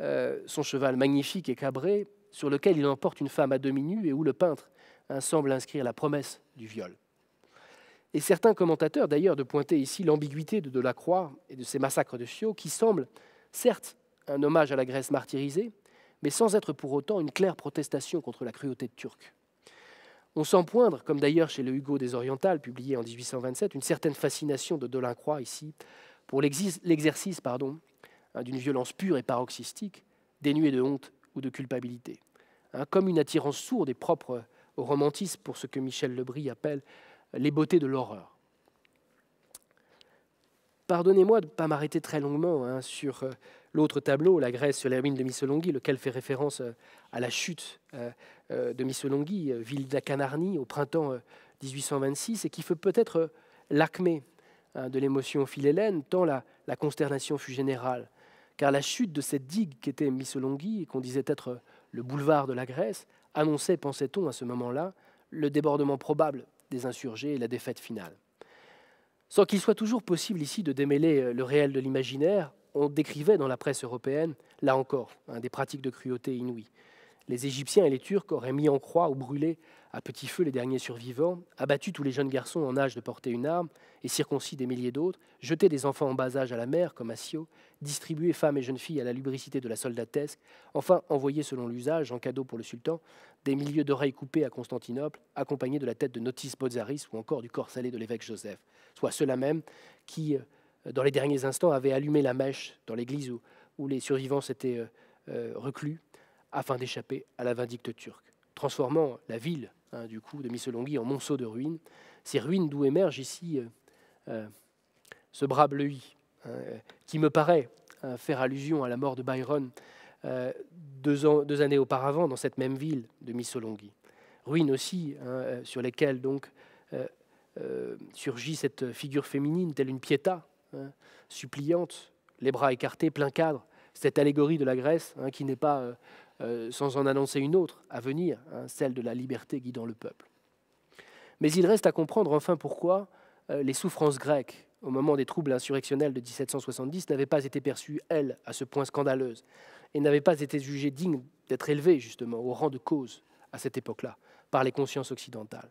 euh, son cheval magnifique et cabré, sur lequel il emporte une femme à demi nue et où le peintre hein, semble inscrire la promesse du viol. Et certains commentateurs, d'ailleurs, de pointer ici l'ambiguïté de Delacroix et de ces massacres de Fiot, qui semblent, certes, un hommage à la Grèce martyrisée, mais sans être pour autant une claire protestation contre la cruauté turque. On sent poindre, comme d'ailleurs chez le Hugo des Orientales, publié en 1827, une certaine fascination de Delacroix ici pour l'exercice pardon, Hein, d'une violence pure et paroxystique, dénuée de honte ou de culpabilité. Hein, comme une attirance sourde et propre au romantisme pour ce que Michel Lebris appelle les beautés de l'horreur. Pardonnez-moi de ne pas m'arrêter très longuement hein, sur euh, l'autre tableau, la Grèce sur l'hermine de Missolonghi, lequel fait référence euh, à la chute euh, de Missolonghi, ville d'Acanarni, au printemps 1826, et qui fait peut-être l'acmé de l'émotion philhellène, tant la consternation fut générale car la chute de cette digue qui était Missolonghi et qu'on disait être le boulevard de la Grèce annonçait, pensait-on à ce moment-là, le débordement probable des insurgés et la défaite finale. Sans qu'il soit toujours possible ici de démêler euh, le réel de l'imaginaire, on décrivait dans la presse européenne, là encore, hein, des pratiques de cruauté inouïes. Les Égyptiens et les Turcs auraient mis en croix ou brûlé à petit feu les derniers survivants, abattu tous les jeunes garçons en âge de porter une arme et circoncis des milliers d'autres, jeté des enfants en bas âge à la mer comme à Sio, distribué femmes et jeunes filles à la lubricité de la soldatesque, enfin envoyé selon l'usage en cadeau pour le sultan des milieux d'oreilles coupées à Constantinople, accompagnés de la tête de Notis Bozaris ou encore du corps salé de l'évêque Joseph, soit ceux-là même qui, euh, dans les derniers instants, avaient allumé la mèche dans l'église où, les survivants s'étaient euh, euh, reclus afin d'échapper à la vindicte turque, transformant la ville Hein, du coup, de Missolonghi en monceau de ruines. Ces ruines d'où émerge ici euh, euh, ce bras bleu, hein, euh, qui me paraît hein, faire allusion à la mort de Byron deux, années auparavant dans cette même ville de Missolonghi. Ruines aussi sur lesquelles donc surgit cette figure féminine, telle une piéta, suppliante, les bras écartés, plein cadre, cette allégorie de la Grèce qui n'est pas euh, sans en annoncer une autre à venir, hein, celle de la liberté guidant le peuple. Mais il reste à comprendre enfin pourquoi euh, les souffrances grecques, au moment des troubles insurrectionnels de 1770, n'avaient pas été perçues, elles, à ce point scandaleuses, et n'avaient pas été jugées dignes d'être élevées, justement, au rang de cause à cette époque-là, par les consciences occidentales.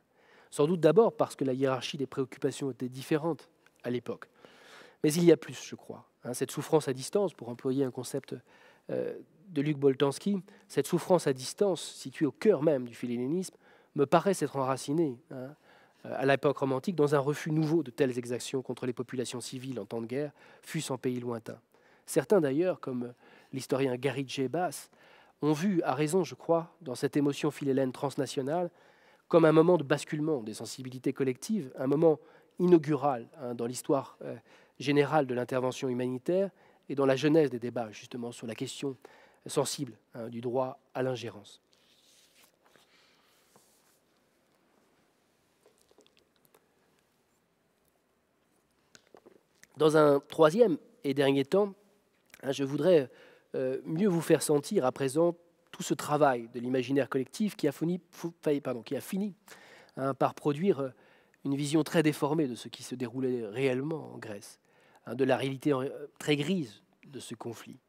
Sans doute d'abord parce que la hiérarchie des préoccupations était différente à l'époque. Mais il y a plus, je crois. Hein, cette souffrance à distance, pour employer un concept euh, de Luc Boltanski, cette souffrance à distance, située au cœur même du philhellénisme, me paraît s'être enracinée hein, à l'époque romantique dans un refus nouveau de telles exactions contre les populations civiles en temps de guerre, fût-ce en pays lointain. Certains d'ailleurs, comme l'historien Gary J. Bass, ont vu, à raison je crois, dans cette émotion philhélène transnationale, comme un moment de basculement des sensibilités collectives, un moment inaugural hein, dans l'histoire euh, générale de l'intervention humanitaire et dans la genèse des débats justement sur la question sensible hein, du droit à l'ingérence. Dans un troisième et dernier temps, hein, je voudrais euh, mieux vous faire sentir à présent tout ce travail de l'imaginaire collectif qui a, fini hein, par produire euh, une vision très déformée de ce qui se déroulait réellement en Grèce, de la réalité euh, très grise de ce conflit.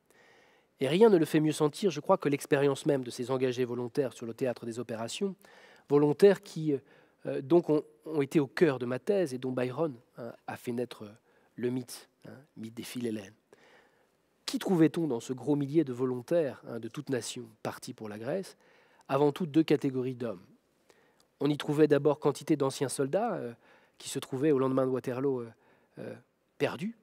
Et rien ne le fait mieux sentir, je crois, que l'expérience même de ces engagés volontaires sur le théâtre des opérations, volontaires qui euh, euh, donc ont, été au cœur de ma thèse et dont Byron hein, a fait naître euh, le mythe, hein, mythe des Philélènes. Qui trouvait-on dans ce gros millier de volontaires hein, de toute nation partis pour la Grèce Avant tout, deux catégories d'hommes. On y trouvait d'abord quantité d'anciens soldats qui se trouvaient au lendemain de Waterloo perdus,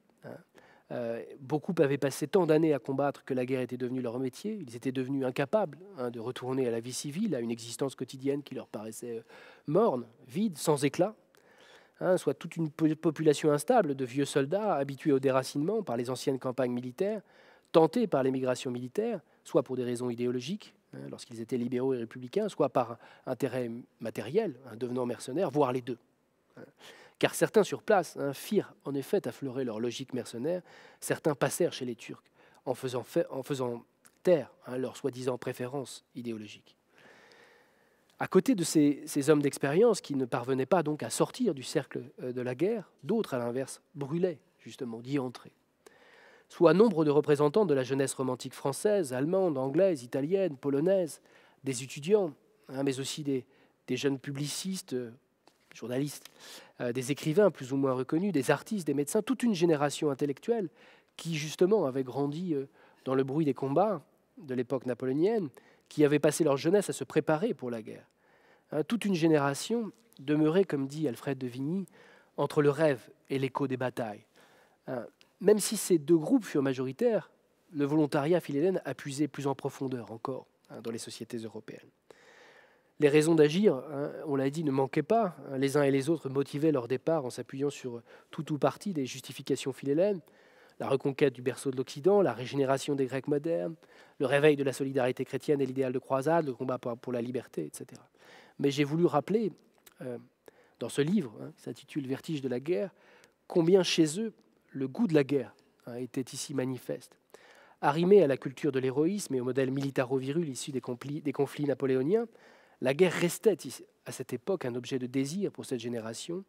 euh, beaucoup avaient passé tant d'années à combattre que la guerre était devenue leur métier. Ils étaient devenus incapables hein, de retourner à la vie civile, à une existence quotidienne qui leur paraissait euh, morne, vide, sans éclat. Hein, soit toute une population instable de vieux soldats habitués au déracinement par les anciennes campagnes militaires, tentés par l'émigration militaire, soit pour des raisons idéologiques, hein, lorsqu'ils étaient libéraux et républicains, soit par intérêt matériel, devenant mercenaires, voire les deux car certains sur place hein, firent en effet affleurer leur logique mercenaire, certains passèrent chez les Turcs en faisant, en taire hein, leur soi-disant préférence idéologique. À côté de ces, hommes d'expérience qui ne parvenaient pas donc à sortir du cercle euh, de la guerre, d'autres, à l'inverse, brûlaient justement d'y entrer. Soit nombre de représentants de la jeunesse romantique française, allemande, anglaise, italienne, polonaise, des étudiants, hein, mais aussi des jeunes publicistes journalistes, euh, des écrivains plus ou moins reconnus, des artistes, des médecins, toute une génération intellectuelle qui, justement, avait grandi euh, dans le bruit des combats de l'époque napoléonienne, qui avait passé leur jeunesse à se préparer pour la guerre. Hein, toute une génération demeurait, comme dit Alfred de Vigny, entre le rêve et l'écho des batailles. Hein, même si ces deux groupes furent majoritaires, le volontariat philhélène a plus en profondeur encore hein, dans les sociétés européennes. Les raisons d'agir, hein, on l'a dit, ne manquaient pas. Les uns et les autres motivaient leur départ en s'appuyant sur tout ou partie des justifications philélènes, La reconquête du berceau de l'Occident, la régénération des Grecs modernes, le réveil de la solidarité chrétienne et l'idéal de croisade, le combat pour la liberté, etc. Mais j'ai voulu rappeler, euh, dans ce livre, hein, qui s'intitule Vertige de la guerre, combien chez eux le goût de la guerre hein, était ici manifeste. Arrimé à la culture de l'héroïsme et au modèle militaro-virul issu des, conflits napoléoniens, la guerre restait à cette époque un objet de désir pour cette génération,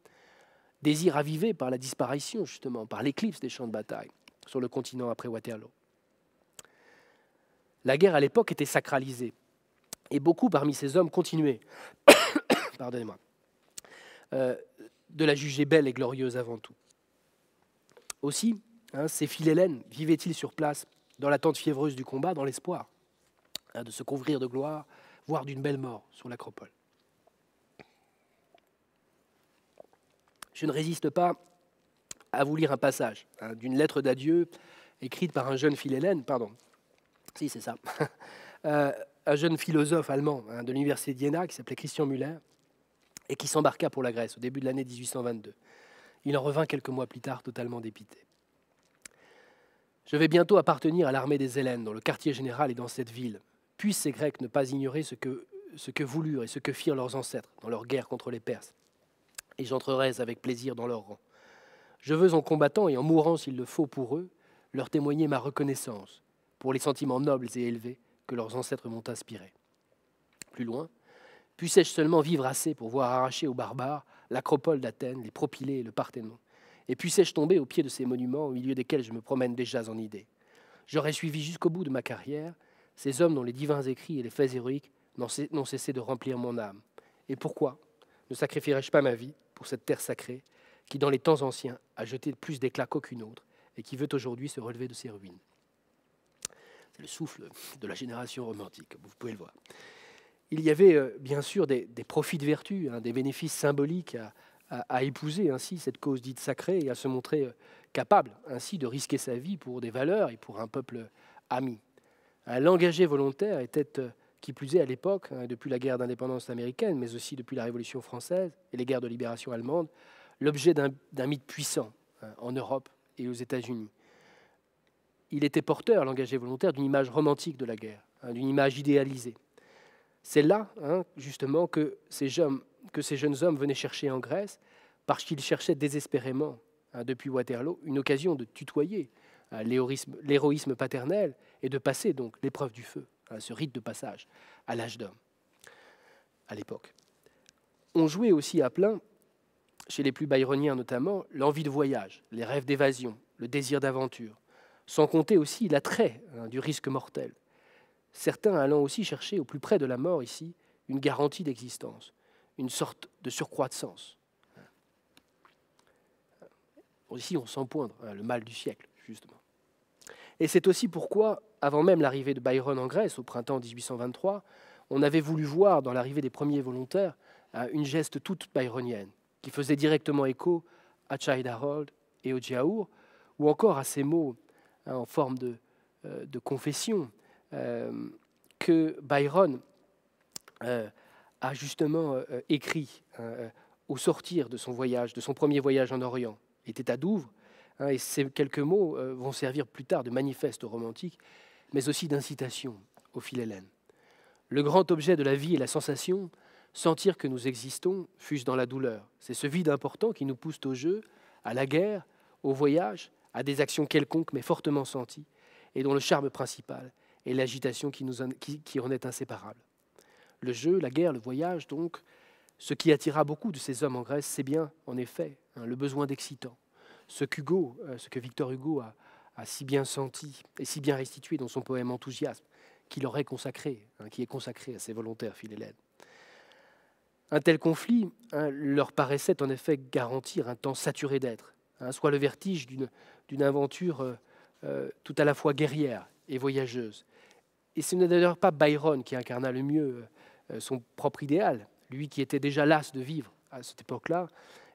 désir avivé par la disparition justement, par l'éclipse des champs de bataille sur le continent après Waterloo. La guerre à l'époque était sacralisée et beaucoup parmi ces hommes continuaient, pardonnez-moi, euh, de la juger belle et glorieuse avant tout. Aussi, hein, ces philhélènes vivaient-ils sur place dans l'attente fiévreuse du combat, dans l'espoir hein, de se couvrir de gloire, voire d'une belle mort sur l'acropole. Je ne résiste pas à vous lire un passage hein, d'une lettre d'adieu écrite par un jeune philhélène, pardon, si c'est ça, euh, un jeune philosophe allemand hein, de l'université d'Iéna, qui s'appelait Christian Müller et qui s'embarqua pour la Grèce au début de l'année 1822. Il en revint quelques mois plus tard totalement dépité. Je vais bientôt appartenir à l'armée des Hélènes, dans le quartier général et dans cette ville puissent ces Grecs ne pas ignorer ce que, ce que voulurent et ce que firent leurs ancêtres dans leur guerre contre les Perses. Et j'entrerais avec plaisir dans leur rang. Je veux en combattant et en mourant s'il le faut pour eux, leur témoigner ma reconnaissance pour les sentiments nobles et élevés que leurs ancêtres m'ont inspirés. Plus loin, puissais-je seulement vivre assez pour voir arracher aux barbares l'acropole d'Athènes, les propylées et le Parthénon, et puissais-je tomber au pied de ces monuments au milieu desquels je me promène déjà en idée J'aurais suivi jusqu'au bout de ma carrière ces hommes dont les divins écrits et les faits héroïques n'ont cessé de remplir mon âme. Et pourquoi ne sacrifierais-je pas ma vie pour cette terre sacrée qui, dans les temps anciens, a jeté plus d'éclat qu'aucune autre et qui veut aujourd'hui se relever de ses ruines C'est le souffle de la génération romantique, vous pouvez le voir. Il y avait euh, bien sûr des, profits de vertu, hein, des bénéfices symboliques à, épouser ainsi cette cause dite sacrée et à se montrer euh, capable ainsi de risquer sa vie pour des valeurs et pour un peuple euh, ami. L'engagé volontaire était, euh, qui plus est à l'époque, hein, depuis la guerre d'indépendance américaine, mais aussi depuis la Révolution française et les guerres de libération allemande, l'objet d'un mythe puissant hein, en Europe et aux États-Unis. Il était porteur, l'engagé volontaire, d'une image romantique de la guerre, hein, d'une image idéalisée. C'est là, justement, que ces, jeunes, que ces jeunes hommes venaient chercher en Grèce, parce qu'ils cherchaient désespérément, depuis Waterloo, une occasion de tutoyer l'héroïsme paternel et de passer donc l'épreuve du feu, hein, ce rite de passage à l'âge d'homme, à l'époque. On jouait aussi à plein, chez les plus byroniens notamment, l'envie de voyage, les rêves d'évasion, le désir d'aventure, sans compter aussi l'attrait hein, du risque mortel. Certains allant aussi chercher au plus près de la mort ici une garantie d'existence, une sorte de surcroît de sens. Ici, on s'en poindre, hein, le mal du siècle, justement. Et c'est aussi pourquoi, avant même l'arrivée de Byron en Grèce, au printemps 1823, on avait voulu voir dans l'arrivée des premiers volontaires euh, une geste toute byronienne, qui faisait directement écho à Chai Harold et au Djaour, ou encore à ces mots hein, en forme de, euh, confession euh, que Byron a justement écrit hein, au sortir de son voyage, de son premier voyage en Orient. Il était à Douvres Hein, et ces quelques mots euh, vont servir plus tard de manifeste aux romantiques, mais aussi d'incitation au philhélène. Le grand objet de la vie est la sensation, sentir que nous existons, fût-ce dans la douleur. C'est ce vide important qui nous pousse au jeu, à la guerre, au voyage, à des actions quelconques mais fortement senties, et dont le charme principal est l'agitation qui, en, est inséparable. Le jeu, la guerre, le voyage, donc, ce qui attira beaucoup de ces hommes en Grèce, c'est bien, en effet, hein, le besoin d'excitant, ce euh, ce que Victor Hugo a, si bien senti et si bien restitué dans son poème Enthousiasme, qu'il aurait consacré, hein, qui est consacré à ses volontaires philélènes. Un tel conflit hein, leur paraissait en effet garantir un temps saturé d'être, hein, soit le vertige d'une aventure euh, euh, tout à la fois guerrière et voyageuse. Et ce n'est d'ailleurs pas Byron qui incarna le mieux son propre idéal, lui qui était déjà las de vivre à cette époque-là,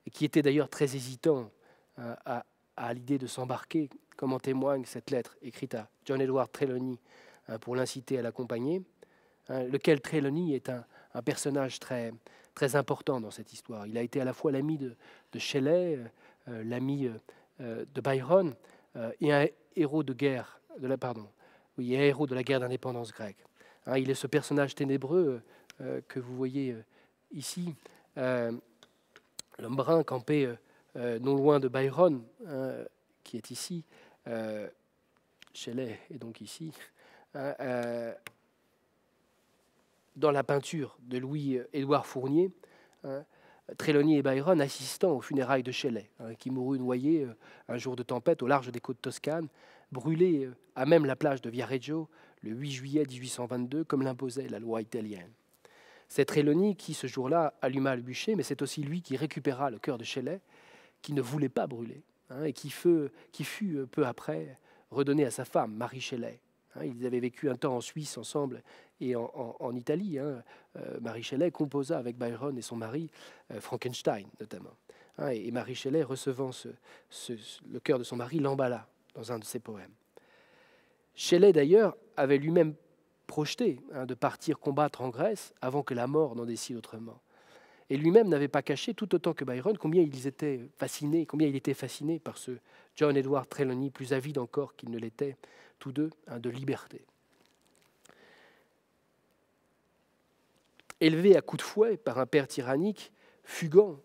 et qui était d'ailleurs très hésitant euh, à, l'idée de s'embarquer, comme en témoigne cette lettre écrite à John Edward Trelawney euh, pour l'inciter à l'accompagner, hein, lequel Trelawney est un, personnage très, très important dans cette histoire. Il a été à la fois l'ami de, Shelley, euh, l'ami de Byron, et un héros de guerre, de la, pardon, oui, héros de la guerre d'indépendance grecque. Hein, il est ce personnage ténébreux que vous voyez ici, l'homme brun campé euh, non loin de Byron, hein, qui est ici, euh, Shelley est donc ici, hein, euh, dans la peinture de Louis-Édouard Fournier, hein, et Byron assistant aux funérailles de Shelley, hein, qui mourut noyé euh, un jour de tempête au large des côtes toscanes, brûlé à même la plage de Viareggio le 8 juillet 1822, comme l'imposait la loi italienne. C'est Trelawney qui, ce jour-là, alluma le bûcher, mais c'est aussi lui qui récupéra le cœur de Shelley qui ne voulait pas brûler hein, et qui fut, euh, peu après redonné à sa femme, Marie Shelley. Hein. ils avaient vécu un temps en Suisse ensemble et en, Italie. Hein. Euh, Marie Shelley composa avec Byron et son mari euh, Frankenstein notamment. et, Marie Shelley, recevant ce, le cœur de son mari, l'emballa dans un de ses poèmes. Shelley d'ailleurs avait lui-même projeté de partir combattre en Grèce avant que la mort n'en décide autrement et lui-même n'avait pas caché, tout autant que Byron, combien il était fasciné, combien il était fasciné par ce John Edward Trelawney, plus avide encore qu'il ne l'était tous deux, hein, de liberté. Élevé à coups de fouet par un père tyrannique, fugant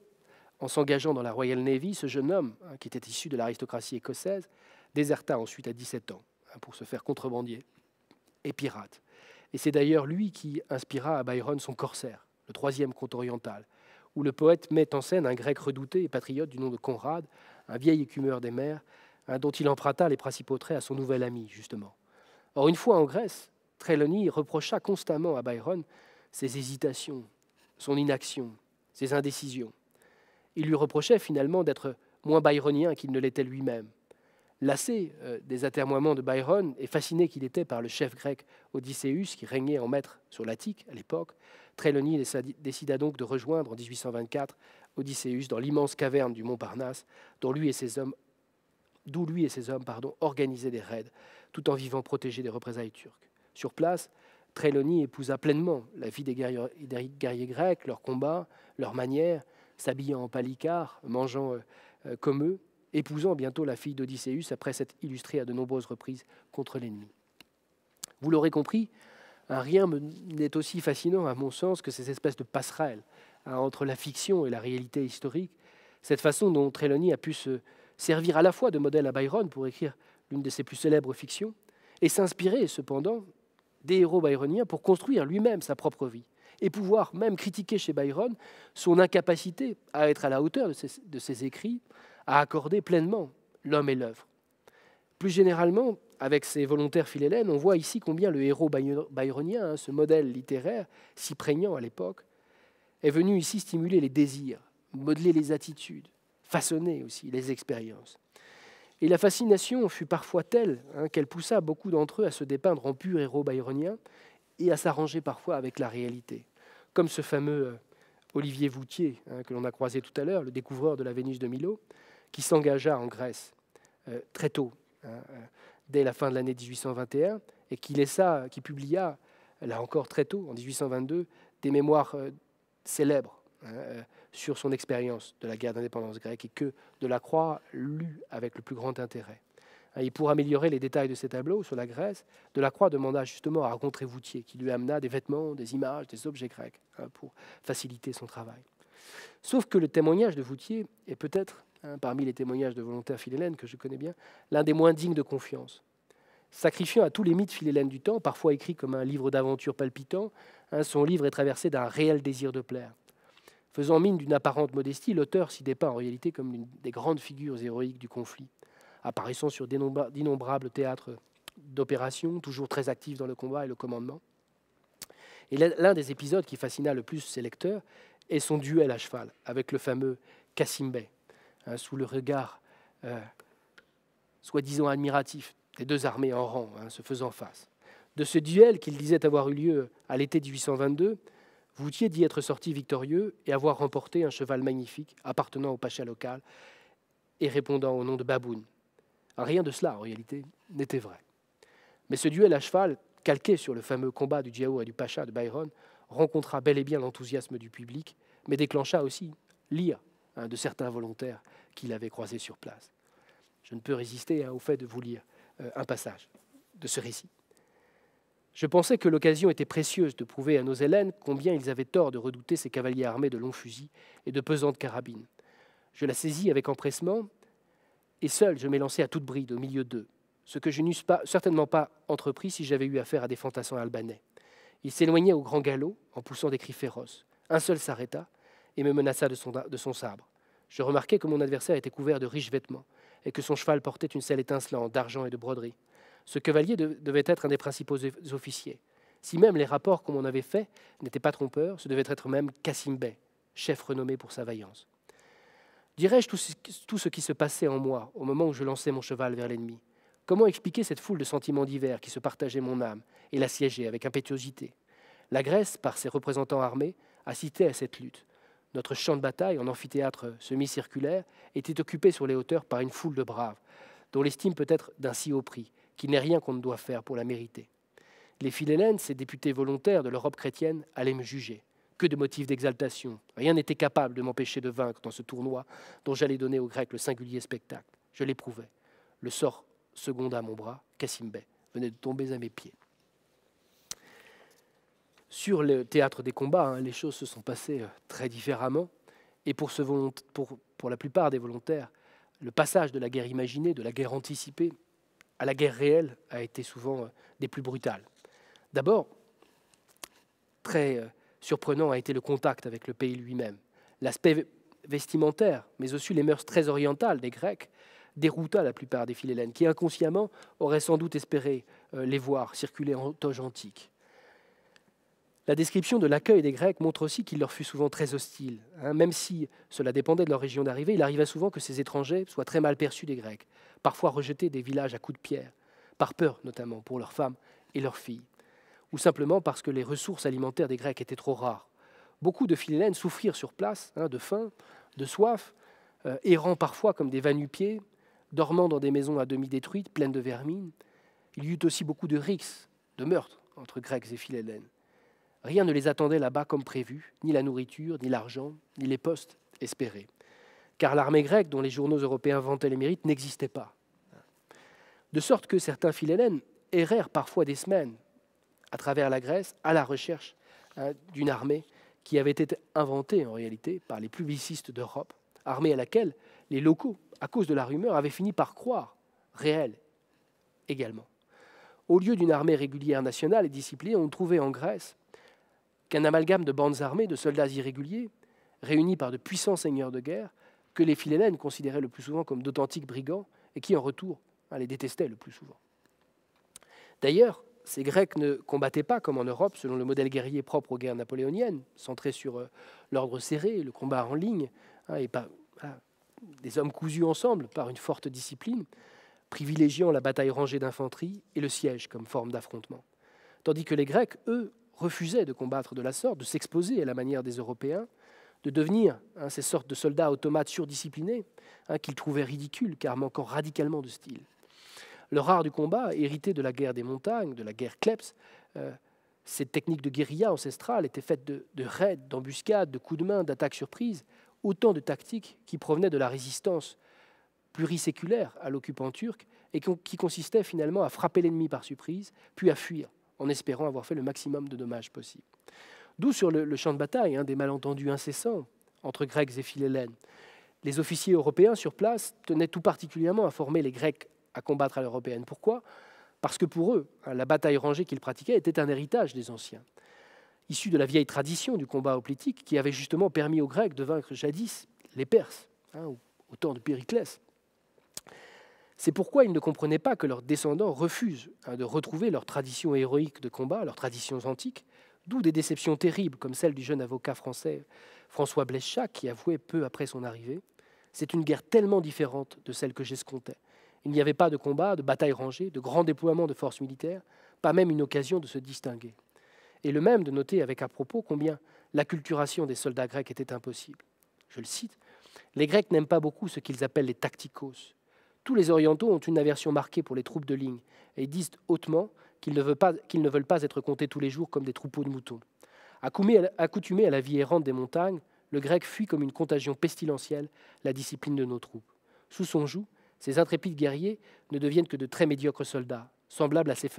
en s'engageant dans la Royal Navy, ce jeune homme, hein, qui était issu de l'aristocratie écossaise, déserta ensuite à 17 ans hein, pour se faire contrebandier et pirate. Et c'est d'ailleurs lui qui inspira à Byron son corsaire, le troisième conte oriental, où le poète met en scène un grec redouté et patriote du nom de Conrad, un vieil écumeur des mers, dont il emprunta les principaux traits à son nouvel ami, justement. Or, une fois en Grèce, Trelawney reprocha constamment à Byron ses hésitations, son inaction, ses indécisions. Il lui reprochait finalement d'être moins byronien qu'il ne l'était lui-même, Lassé euh, des atermoiements de Byron et fasciné qu'il était par le chef grec Odysseus, qui régnait en maître sur l'Attique à l'époque, Trelawney décida donc de rejoindre en 1824 Odysseus dans l'immense caverne du Mont Parnasse, d'où lui et ses hommes organisaient des raids, tout en vivant protégés des représailles turques. Sur place, Trelawney épousa pleinement la vie des guerriers, grecs, leurs combats, leurs manières, s'habillant en palicard, mangeant euh, euh, comme eux, épousant bientôt la fille d'Odysseus après s'être illustrée à de nombreuses reprises contre l'ennemi. Vous l'aurez compris, rien n'est aussi fascinant à mon sens que ces espèces de passerelles hein, entre la fiction et la réalité historique, cette façon dont Trelawney a pu se servir à la fois de modèle à Byron pour écrire l'une de ses plus célèbres fictions, et s'inspirer cependant des héros byroniens pour construire lui-même sa propre vie, et pouvoir même critiquer chez Byron son incapacité à être à la hauteur de ses écrits, à accorder pleinement l'homme et l'œuvre. Plus généralement, avec ces volontaires philélènes on voit ici combien le héros byronien, hein, ce modèle littéraire si prégnant à l'époque, est venu ici stimuler les désirs, modeler les attitudes, façonner aussi les expériences. Et la fascination fut parfois telle hein, qu'elle poussa beaucoup d'entre eux à se dépeindre en pur héros byronien et à s'arranger parfois avec la réalité, comme ce fameux euh, Olivier Voutier hein, que l'on a croisé tout à l'heure, le découvreur de la Vénus de Milo, qui s'engagea en Grèce euh, très tôt, hein, euh, dès la fin de l'année 1821, et qui, laissa, qui publia, là encore très tôt, en 1822, des mémoires euh, célèbres hein, sur son expérience de la guerre d'indépendance grecque et que Delacroix lut avec le plus grand intérêt. Hein, et pour améliorer les détails de ces tableaux sur la Grèce, Delacroix demanda justement à rencontrer Voutier, qui lui amena des vêtements, des images, des objets grecs, pour faciliter son travail. Sauf que le témoignage de Voutier est peut-être Hein, parmi les témoignages de volontaires philélènes que je connais bien, l'un des moins dignes de confiance. Sacrifiant à tous les mythes philélènes du temps, parfois écrit comme un livre d'aventure palpitant, hein, son livre est traversé d'un réel désir de plaire. Faisant mine d'une apparente modestie, l'auteur s'y dépeint en réalité comme l'une des grandes figures héroïques du conflit, apparaissant sur d'innombrables théâtres d'opérations, toujours très actifs dans le combat et le commandement. Et l'un des épisodes qui fascina le plus ses lecteurs est son duel à cheval avec le fameux Casimbe, Hein, sous le regard euh, soi-disant admiratif des deux armées en rang, hein, se faisant face. De ce duel qu'il disait avoir eu lieu à l'été 1822, étiez d'y être sorti victorieux et avoir remporté un cheval magnifique appartenant au pacha local et répondant au nom de Baboun. Rien de cela, en réalité, n'était vrai. Mais ce duel à cheval, calqué sur le fameux combat du Djaou et du Pacha de Byron, rencontra bel et bien l'enthousiasme du public, mais déclencha aussi l'ire Hein, de certains volontaires qu'il avait croisés sur place. Je ne peux résister hein, au fait de vous lire euh, un passage de ce récit. Je pensais que l'occasion était précieuse de prouver à nos Hélènes combien ils avaient tort de redouter ces cavaliers armés de longs fusils et de pesantes carabines. Je la saisis avec empressement, et seul je m'élançai à toute bride au milieu d'eux, ce que je n'eusse certainement pas entrepris si j'avais eu affaire à des fantassins albanais. Ils s'éloignaient au grand galop en poussant des cris féroces. Un seul s'arrêta, et me menaça de son, de son sabre. Je remarquai que mon adversaire était couvert de riches vêtements et que son cheval portait une selle étincelante d'argent et de broderie. Ce cavalier devait être un des principaux officiers. Si même les rapports qu'on m'en avait faits n'étaient pas trompeurs, ce devait être même Cassim Bey, chef renommé pour sa vaillance. Dirais-je tout, ce qui se passait en moi au moment où je lançais mon cheval vers l'ennemi Comment expliquer cette foule de sentiments divers qui se partageaient mon âme et l'assiégeaient avec impétuosité La Grèce, par ses représentants armés, assistait à cette lutte. Notre champ de bataille, en amphithéâtre semi-circulaire, était occupé sur les hauteurs par une foule de braves, dont l'estime peut être d'un si haut prix, qu'il n'est rien qu'on ne doit faire pour la mériter. Les Philélènes, ces députés volontaires de l'Europe chrétienne, allaient me juger. Que de motifs d'exaltation. Rien n'était capable de m'empêcher de vaincre dans ce tournoi dont j'allais donner aux Grecs le singulier spectacle. Je l'éprouvais. Le sort seconda mon bras, Cassimbet, venait de tomber à mes pieds. Sur le théâtre des combats, hein, les choses se sont passées euh, très différemment. Et pour, la plupart des volontaires, le passage de la guerre imaginée, de la guerre anticipée, à la guerre réelle a été souvent euh, des plus brutales. D'abord, très euh, surprenant a été le contact avec le pays lui-même. L'aspect vestimentaire, mais aussi les mœurs très orientales des Grecs, dérouta la plupart des Philhellènes, qui inconsciemment auraient sans doute espéré les voir circuler en toge antique. La description de l'accueil des Grecs montre aussi qu'il leur fut souvent très hostile. Hein. même si cela dépendait de leur région d'arrivée, il arrivait souvent que ces étrangers soient très mal perçus des Grecs, parfois rejetés des villages à coups de pierre, par peur notamment pour leurs femmes et leurs filles, ou simplement parce que les ressources alimentaires des Grecs étaient trop rares. Beaucoup de Philélènes souffrirent sur place hein, de faim, de soif, euh, errant parfois comme des vannu-pieds, dormant dans des maisons à demi détruites, pleines de vermine. Il y eut aussi beaucoup de rixes, de meurtres entre Grecs et Philélènes. Rien ne les attendait là-bas comme prévu, ni la nourriture, ni l'argent, ni les postes espérés. Car l'armée grecque, dont les journaux européens vantaient les mérites, n'existait pas. De sorte que certains Philhellènes errèrent parfois des semaines à travers la Grèce à la recherche hein, d'une armée qui avait été inventée en réalité par les publicistes d'Europe, armée à laquelle les locaux, à cause de la rumeur, avaient fini par croire réelle également. Au lieu d'une armée régulière nationale et disciplinée, on trouvait en Grèce qu'un amalgame de bandes armées, de soldats irréguliers, réunis par de puissants seigneurs de guerre, que les Philélènes considéraient le plus souvent comme d'authentiques brigands et qui, en retour, hein, les détestaient le plus souvent. D'ailleurs, ces Grecs ne combattaient pas comme en Europe, selon le modèle guerrier propre aux guerres napoléoniennes, centré sur euh, l'ordre serré, le combat en ligne, hein, et pas, des hommes cousus ensemble par une forte discipline, privilégiant la bataille rangée d'infanterie et le siège comme forme d'affrontement. Tandis que les Grecs, eux, refusaient de combattre de la sorte, de s'exposer à la manière des Européens, de devenir hein, ces sortes de soldats automates surdisciplinés, hein, qu'ils trouvaient ridicules car manquant radicalement de style. Leur art du combat, hérité de la guerre des montagnes, de la guerre Kleps, euh, cette technique techniques de guérilla ancestrale était faites de, de raids, d'embuscades, de coups de main, d'attaques surprises, autant de tactiques qui provenaient de la résistance pluriséculaire à l'occupant turc et qui consistaient finalement à frapper l'ennemi par surprise, puis à fuir en espérant avoir fait le maximum de dommages possible. D'où sur le, champ de bataille hein, des malentendus incessants entre Grecs et Philhellènes. Les officiers européens sur place tenaient tout particulièrement à former les Grecs à combattre à l'européenne. Pourquoi Parce que pour eux, hein, la bataille rangée qu'ils pratiquaient était un héritage des anciens, issu de la vieille tradition du combat hoplitique qui avait justement permis aux Grecs de vaincre jadis les Perses, hein, au temps de Périclès. C'est pourquoi ils ne comprenaient pas que leurs descendants refusent hein, de retrouver leurs traditions héroïques de combat, leurs traditions antiques, d'où des déceptions terribles comme celle du jeune avocat français François Bleschat qui avouait peu après son arrivée C'est une guerre tellement différente de celle que j'escomptais. Il n'y avait pas de combat, de bataille rangée, de grand déploiements de forces militaires, pas même une occasion de se distinguer. Et le même de noter avec à propos combien l'acculturation des soldats grecs était impossible. Je le cite Les Grecs n'aiment pas beaucoup ce qu'ils appellent les tacticos, tous les orientaux ont une aversion marquée pour les troupes de ligne et disent hautement qu'ils ne, veulent pas, être comptés tous les jours comme des troupeaux de moutons. Accoutumé à la vie errante des montagnes, le grec fuit comme une contagion pestilentielle la discipline de nos troupes. Sous son joug, ces intrépides guerriers ne deviennent que de très médiocres soldats, semblables à ces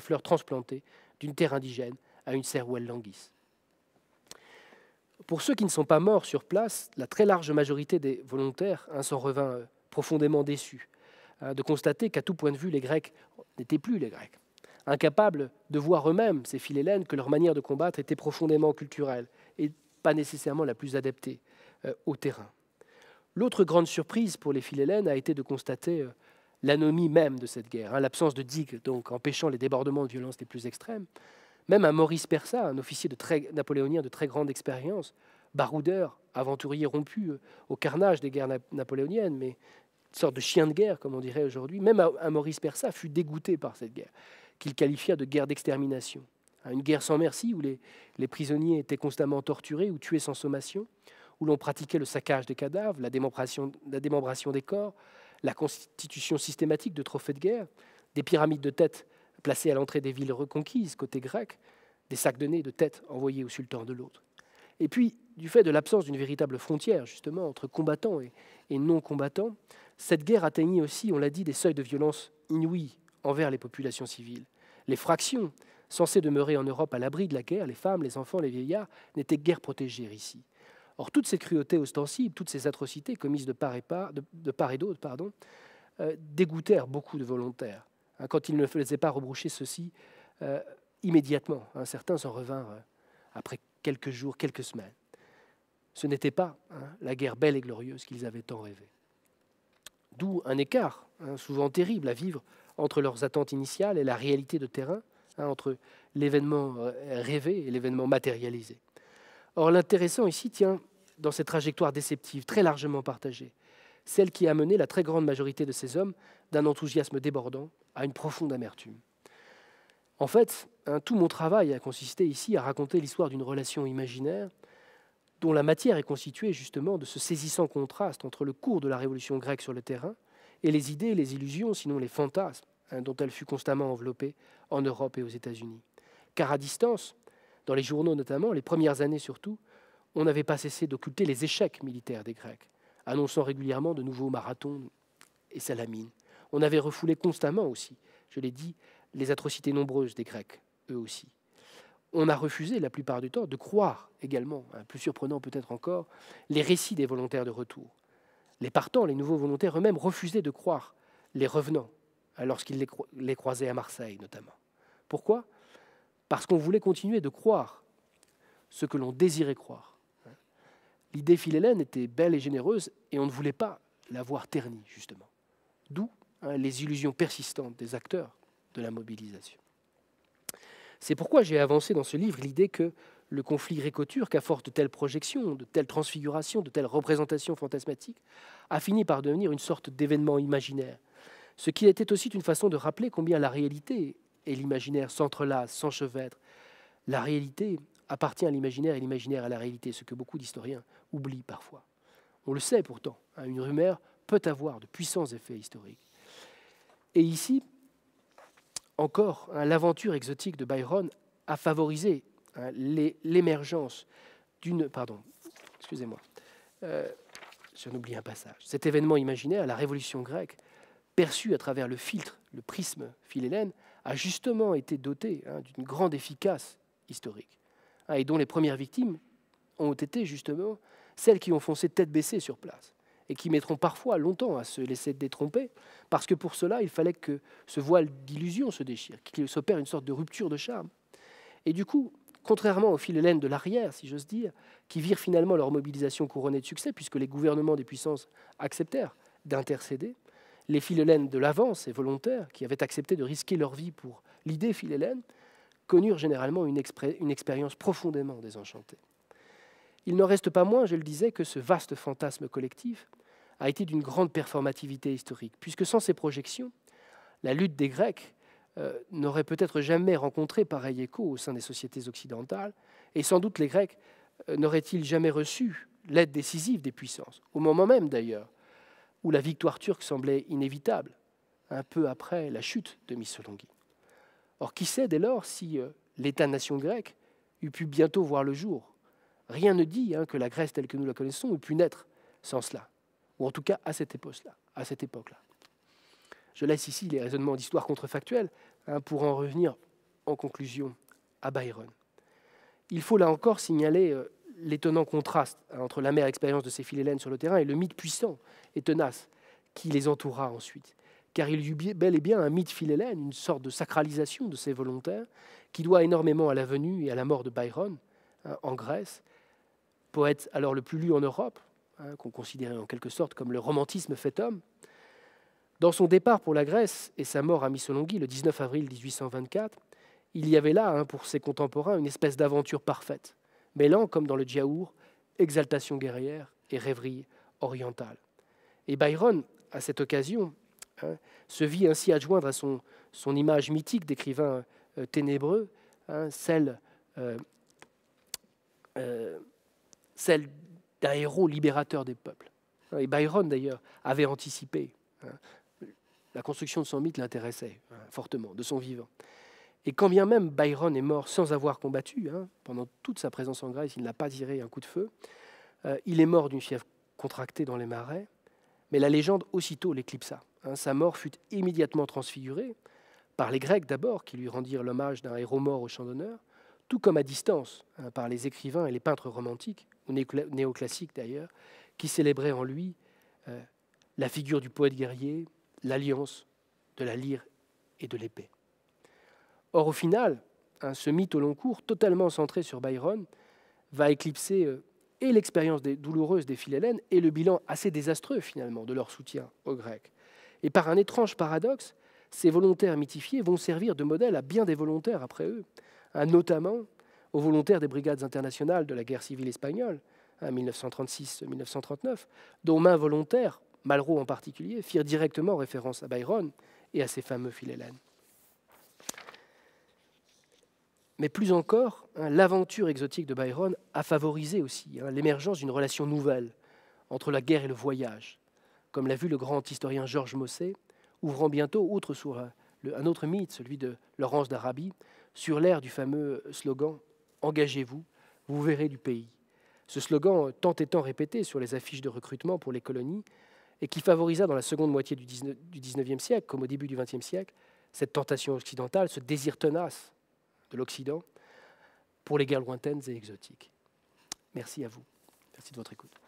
fleurs, transplantées d'une terre indigène à une serre où elles languissent. Pour ceux qui ne sont pas morts sur place, la très large majorité des volontaires un s'en revint euh, profondément déçu hein, de constater qu'à tout point de vue, les Grecs n'étaient plus les Grecs, incapables de voir eux-mêmes, ces Philélènes, que leur manière de combattre était profondément culturelle et pas nécessairement la plus adaptée euh, au terrain. L'autre grande surprise pour les Philélènes a été de constater euh, l'anomie même de cette guerre, hein, l'absence de digues, donc empêchant les débordements de violence les plus extrêmes. Même un Maurice Persa, un officier de très, napoléonien de très grande expérience, baroudeur, aventurier rompu euh, au carnage des guerres napoléoniennes, mais sorte de chien de guerre, comme on dirait aujourd'hui, même à Maurice Persa fut dégoûté par cette guerre, qu'il qualifia de guerre d'extermination. Une guerre sans merci où les, prisonniers étaient constamment torturés ou tués sans sommation, où l'on pratiquait le saccage des cadavres, la démembration, des corps, la constitution systématique de trophées de guerre, des pyramides de têtes placées à l'entrée des villes reconquises côté grec, des sacs de nez de têtes envoyés au sultan de l'autre. Et puis, du fait de l'absence d'une véritable frontière, justement, entre combattants et non-combattants, cette guerre atteignit aussi, on l'a dit, des seuils de violence inouïs envers les populations civiles. Les fractions, censées demeurer en Europe à l'abri de la guerre, les femmes, les enfants, les vieillards, n'étaient guère protégées ici. Or, toutes ces cruautés ostensibles, toutes ces atrocités commises de part et, de, d'autre, pardon, euh, dégoûtèrent beaucoup de volontaires. Hein, quand ils ne faisaient pas rebroucher ceci euh, immédiatement, hein, certains s'en revinrent euh, après quelques jours, quelques semaines. Ce n'était pas hein, la guerre belle et glorieuse qu'ils avaient tant rêvée d'où un écart hein, souvent terrible à vivre entre leurs attentes initiales et la réalité de terrain, hein, entre l'événement euh, rêvé et l'événement matérialisé. Or, l'intéressant ici tient dans cette trajectoire déceptive très largement partagée, celle qui a mené la très grande majorité de ces hommes d'un enthousiasme débordant à une profonde amertume. En fait, hein, tout mon travail a consisté ici à raconter l'histoire d'une relation imaginaire dont la matière est constituée justement de ce saisissant contraste entre le cours de la révolution grecque sur le terrain et les idées, les illusions, sinon les fantasmes, hein, dont elle fut constamment enveloppée en Europe et aux États-Unis. Car à distance, dans les journaux notamment, les premières années surtout, on n'avait pas cessé d'occulter les échecs militaires des Grecs, annonçant régulièrement de nouveaux marathons et salamines. On avait refoulé constamment aussi, je l'ai dit, les atrocités nombreuses des Grecs, eux aussi on a refusé la plupart du temps de croire également, hein, plus surprenant peut-être encore, les récits des volontaires de retour. Les partants, les nouveaux volontaires eux-mêmes refusaient de croire les revenants hein, lorsqu'ils les, croisaient à Marseille notamment. Pourquoi Parce qu'on voulait continuer de croire ce que l'on désirait croire. Hein. L'idée philélène était belle et généreuse et on ne voulait pas la voir ternie justement. D'où les illusions persistantes des acteurs de la mobilisation. C'est pourquoi j'ai avancé dans ce livre l'idée que le conflit gréco-turc, à force de telles projections, de telles transfigurations, de telles représentations fantasmatiques, a fini par devenir une sorte d'événement imaginaire. Ce qui était aussi une façon de rappeler combien la réalité et l'imaginaire s'entrelacent, s'enchevêtrent. La réalité appartient à l'imaginaire et l'imaginaire à la réalité, ce que beaucoup d'historiens oublient parfois. On le sait pourtant, hein, une rumeur peut avoir de puissants effets historiques. Et ici, encore, hein, l'aventure exotique de Byron a favorisé hein, l'émergence d'une... Pardon, excusez-moi. je euh, J'en oublie un passage. Cet événement imaginaire, la Révolution grecque, perçu à travers le filtre, le prisme philhélène, a justement été doté hein, d'une grande efficace historique, et dont les premières victimes ont été justement celles qui ont foncé tête baissée sur place et qui mettront parfois longtemps à se laisser détromper, parce que pour cela, il fallait que ce voile d'illusion se déchire, qu'il s'opère une sorte de rupture de charme. Et du coup, contrairement aux philélènes de l'arrière, si j'ose dire, qui virent finalement leur mobilisation couronnée de succès, puisque les gouvernements des puissances acceptèrent d'intercéder, les philélènes de l'avance et volontaires, qui avaient accepté de risquer leur vie pour l'idée philélène, connurent généralement une, une expérience profondément désenchantée. Il n'en reste pas moins, je le disais, que ce vaste fantasme collectif, a été d'une grande performativité historique, puisque sans ces projections, la lutte des Grecs euh, n'aurait peut-être jamais rencontré pareil écho au sein des sociétés occidentales, et sans doute les Grecs euh, n'auraient-ils jamais reçu l'aide décisive des puissances, au moment même d'ailleurs où la victoire turque semblait inévitable, un peu après la chute de Missolonghi. Or, qui sait dès lors si euh, l'État-nation grecque eût pu bientôt voir le jour Rien ne dit hein, que la Grèce telle que nous la connaissons eût pu naître sans cela ou en tout cas à cette époque-là. À cette époque-là. Je laisse ici les raisonnements d'histoire contrefactuelle hein, pour en revenir en conclusion à Byron. Il faut là encore signaler euh, l'étonnant contraste hein, entre entre l'amère expérience de ces philélènes sur le terrain et le mythe puissant et tenace qui les entoura ensuite. Car il y eut bel et bien un mythe philélène, une sorte de sacralisation de ces volontaires, qui doit énormément à la venue et à la mort de Byron hein, en Grèce, poète alors le plus lu en Europe, Hein, qu'on considérait en quelque sorte comme le romantisme fait homme, dans son départ pour la Grèce et sa mort à Missolonghi le 19 avril 1824, il y avait là, hein, pour ses contemporains, une espèce d'aventure parfaite, mêlant, comme dans le Djaour, exaltation guerrière et rêverie orientale. Et Byron, à cette occasion, hein, se vit ainsi adjoindre à son, image mythique d'écrivain euh, ténébreux, celle, euh, euh, celle d'un héros libérateur des peuples. Et Byron, d'ailleurs, avait anticipé. Hein. La construction de son mythe l'intéressait hein, fortement, de son vivant. Et quand bien même Byron est mort sans avoir combattu, hein, pendant toute sa présence en Grèce, il n'a pas tiré un coup de feu, euh, il est mort d'une fièvre contractée dans les marais, mais la légende aussitôt l'éclipsa. sa mort fut immédiatement transfigurée, par les Grecs d'abord, qui lui rendirent l'hommage d'un héros mort au champ d'honneur, tout comme à distance, par les écrivains et les peintres romantiques, ou néoclassique d'ailleurs, qui célébrait en lui euh, la figure du poète guerrier, l'alliance de la lyre et de l'épée. Or, au final, un hein, ce mythe au long cours, totalement centré sur Byron, va éclipser euh, et l'expérience douloureuse des Philhellènes et le bilan assez désastreux finalement de leur soutien aux Grecs. Et par un étrange paradoxe, ces volontaires mythifiés vont servir de modèle à bien des volontaires après eux, hein, notamment aux volontaires des brigades internationales de la guerre civile espagnole, 1936-1939, hein, dont mains volontaires, Malraux en particulier, firent directement référence à Byron et à ses fameux philélènes. Mais plus encore, hein, l'aventure exotique de Byron a favorisé aussi hein, l'émergence d'une relation nouvelle entre la guerre et le voyage, comme l'a vu le grand historien Georges Mosset, ouvrant bientôt outre sur un, un autre mythe, celui de Laurence d'Arabie, sur l'ère du fameux slogan Engagez-vous, vous verrez du pays. Ce slogan, tant et tant répété sur les affiches de recrutement pour les colonies, et qui favorisa dans la seconde moitié du XIXe siècle, comme au début du XXe siècle, cette tentation occidentale, ce désir tenace de l'Occident pour les guerres lointaines et exotiques. Merci à vous. Merci de votre écoute.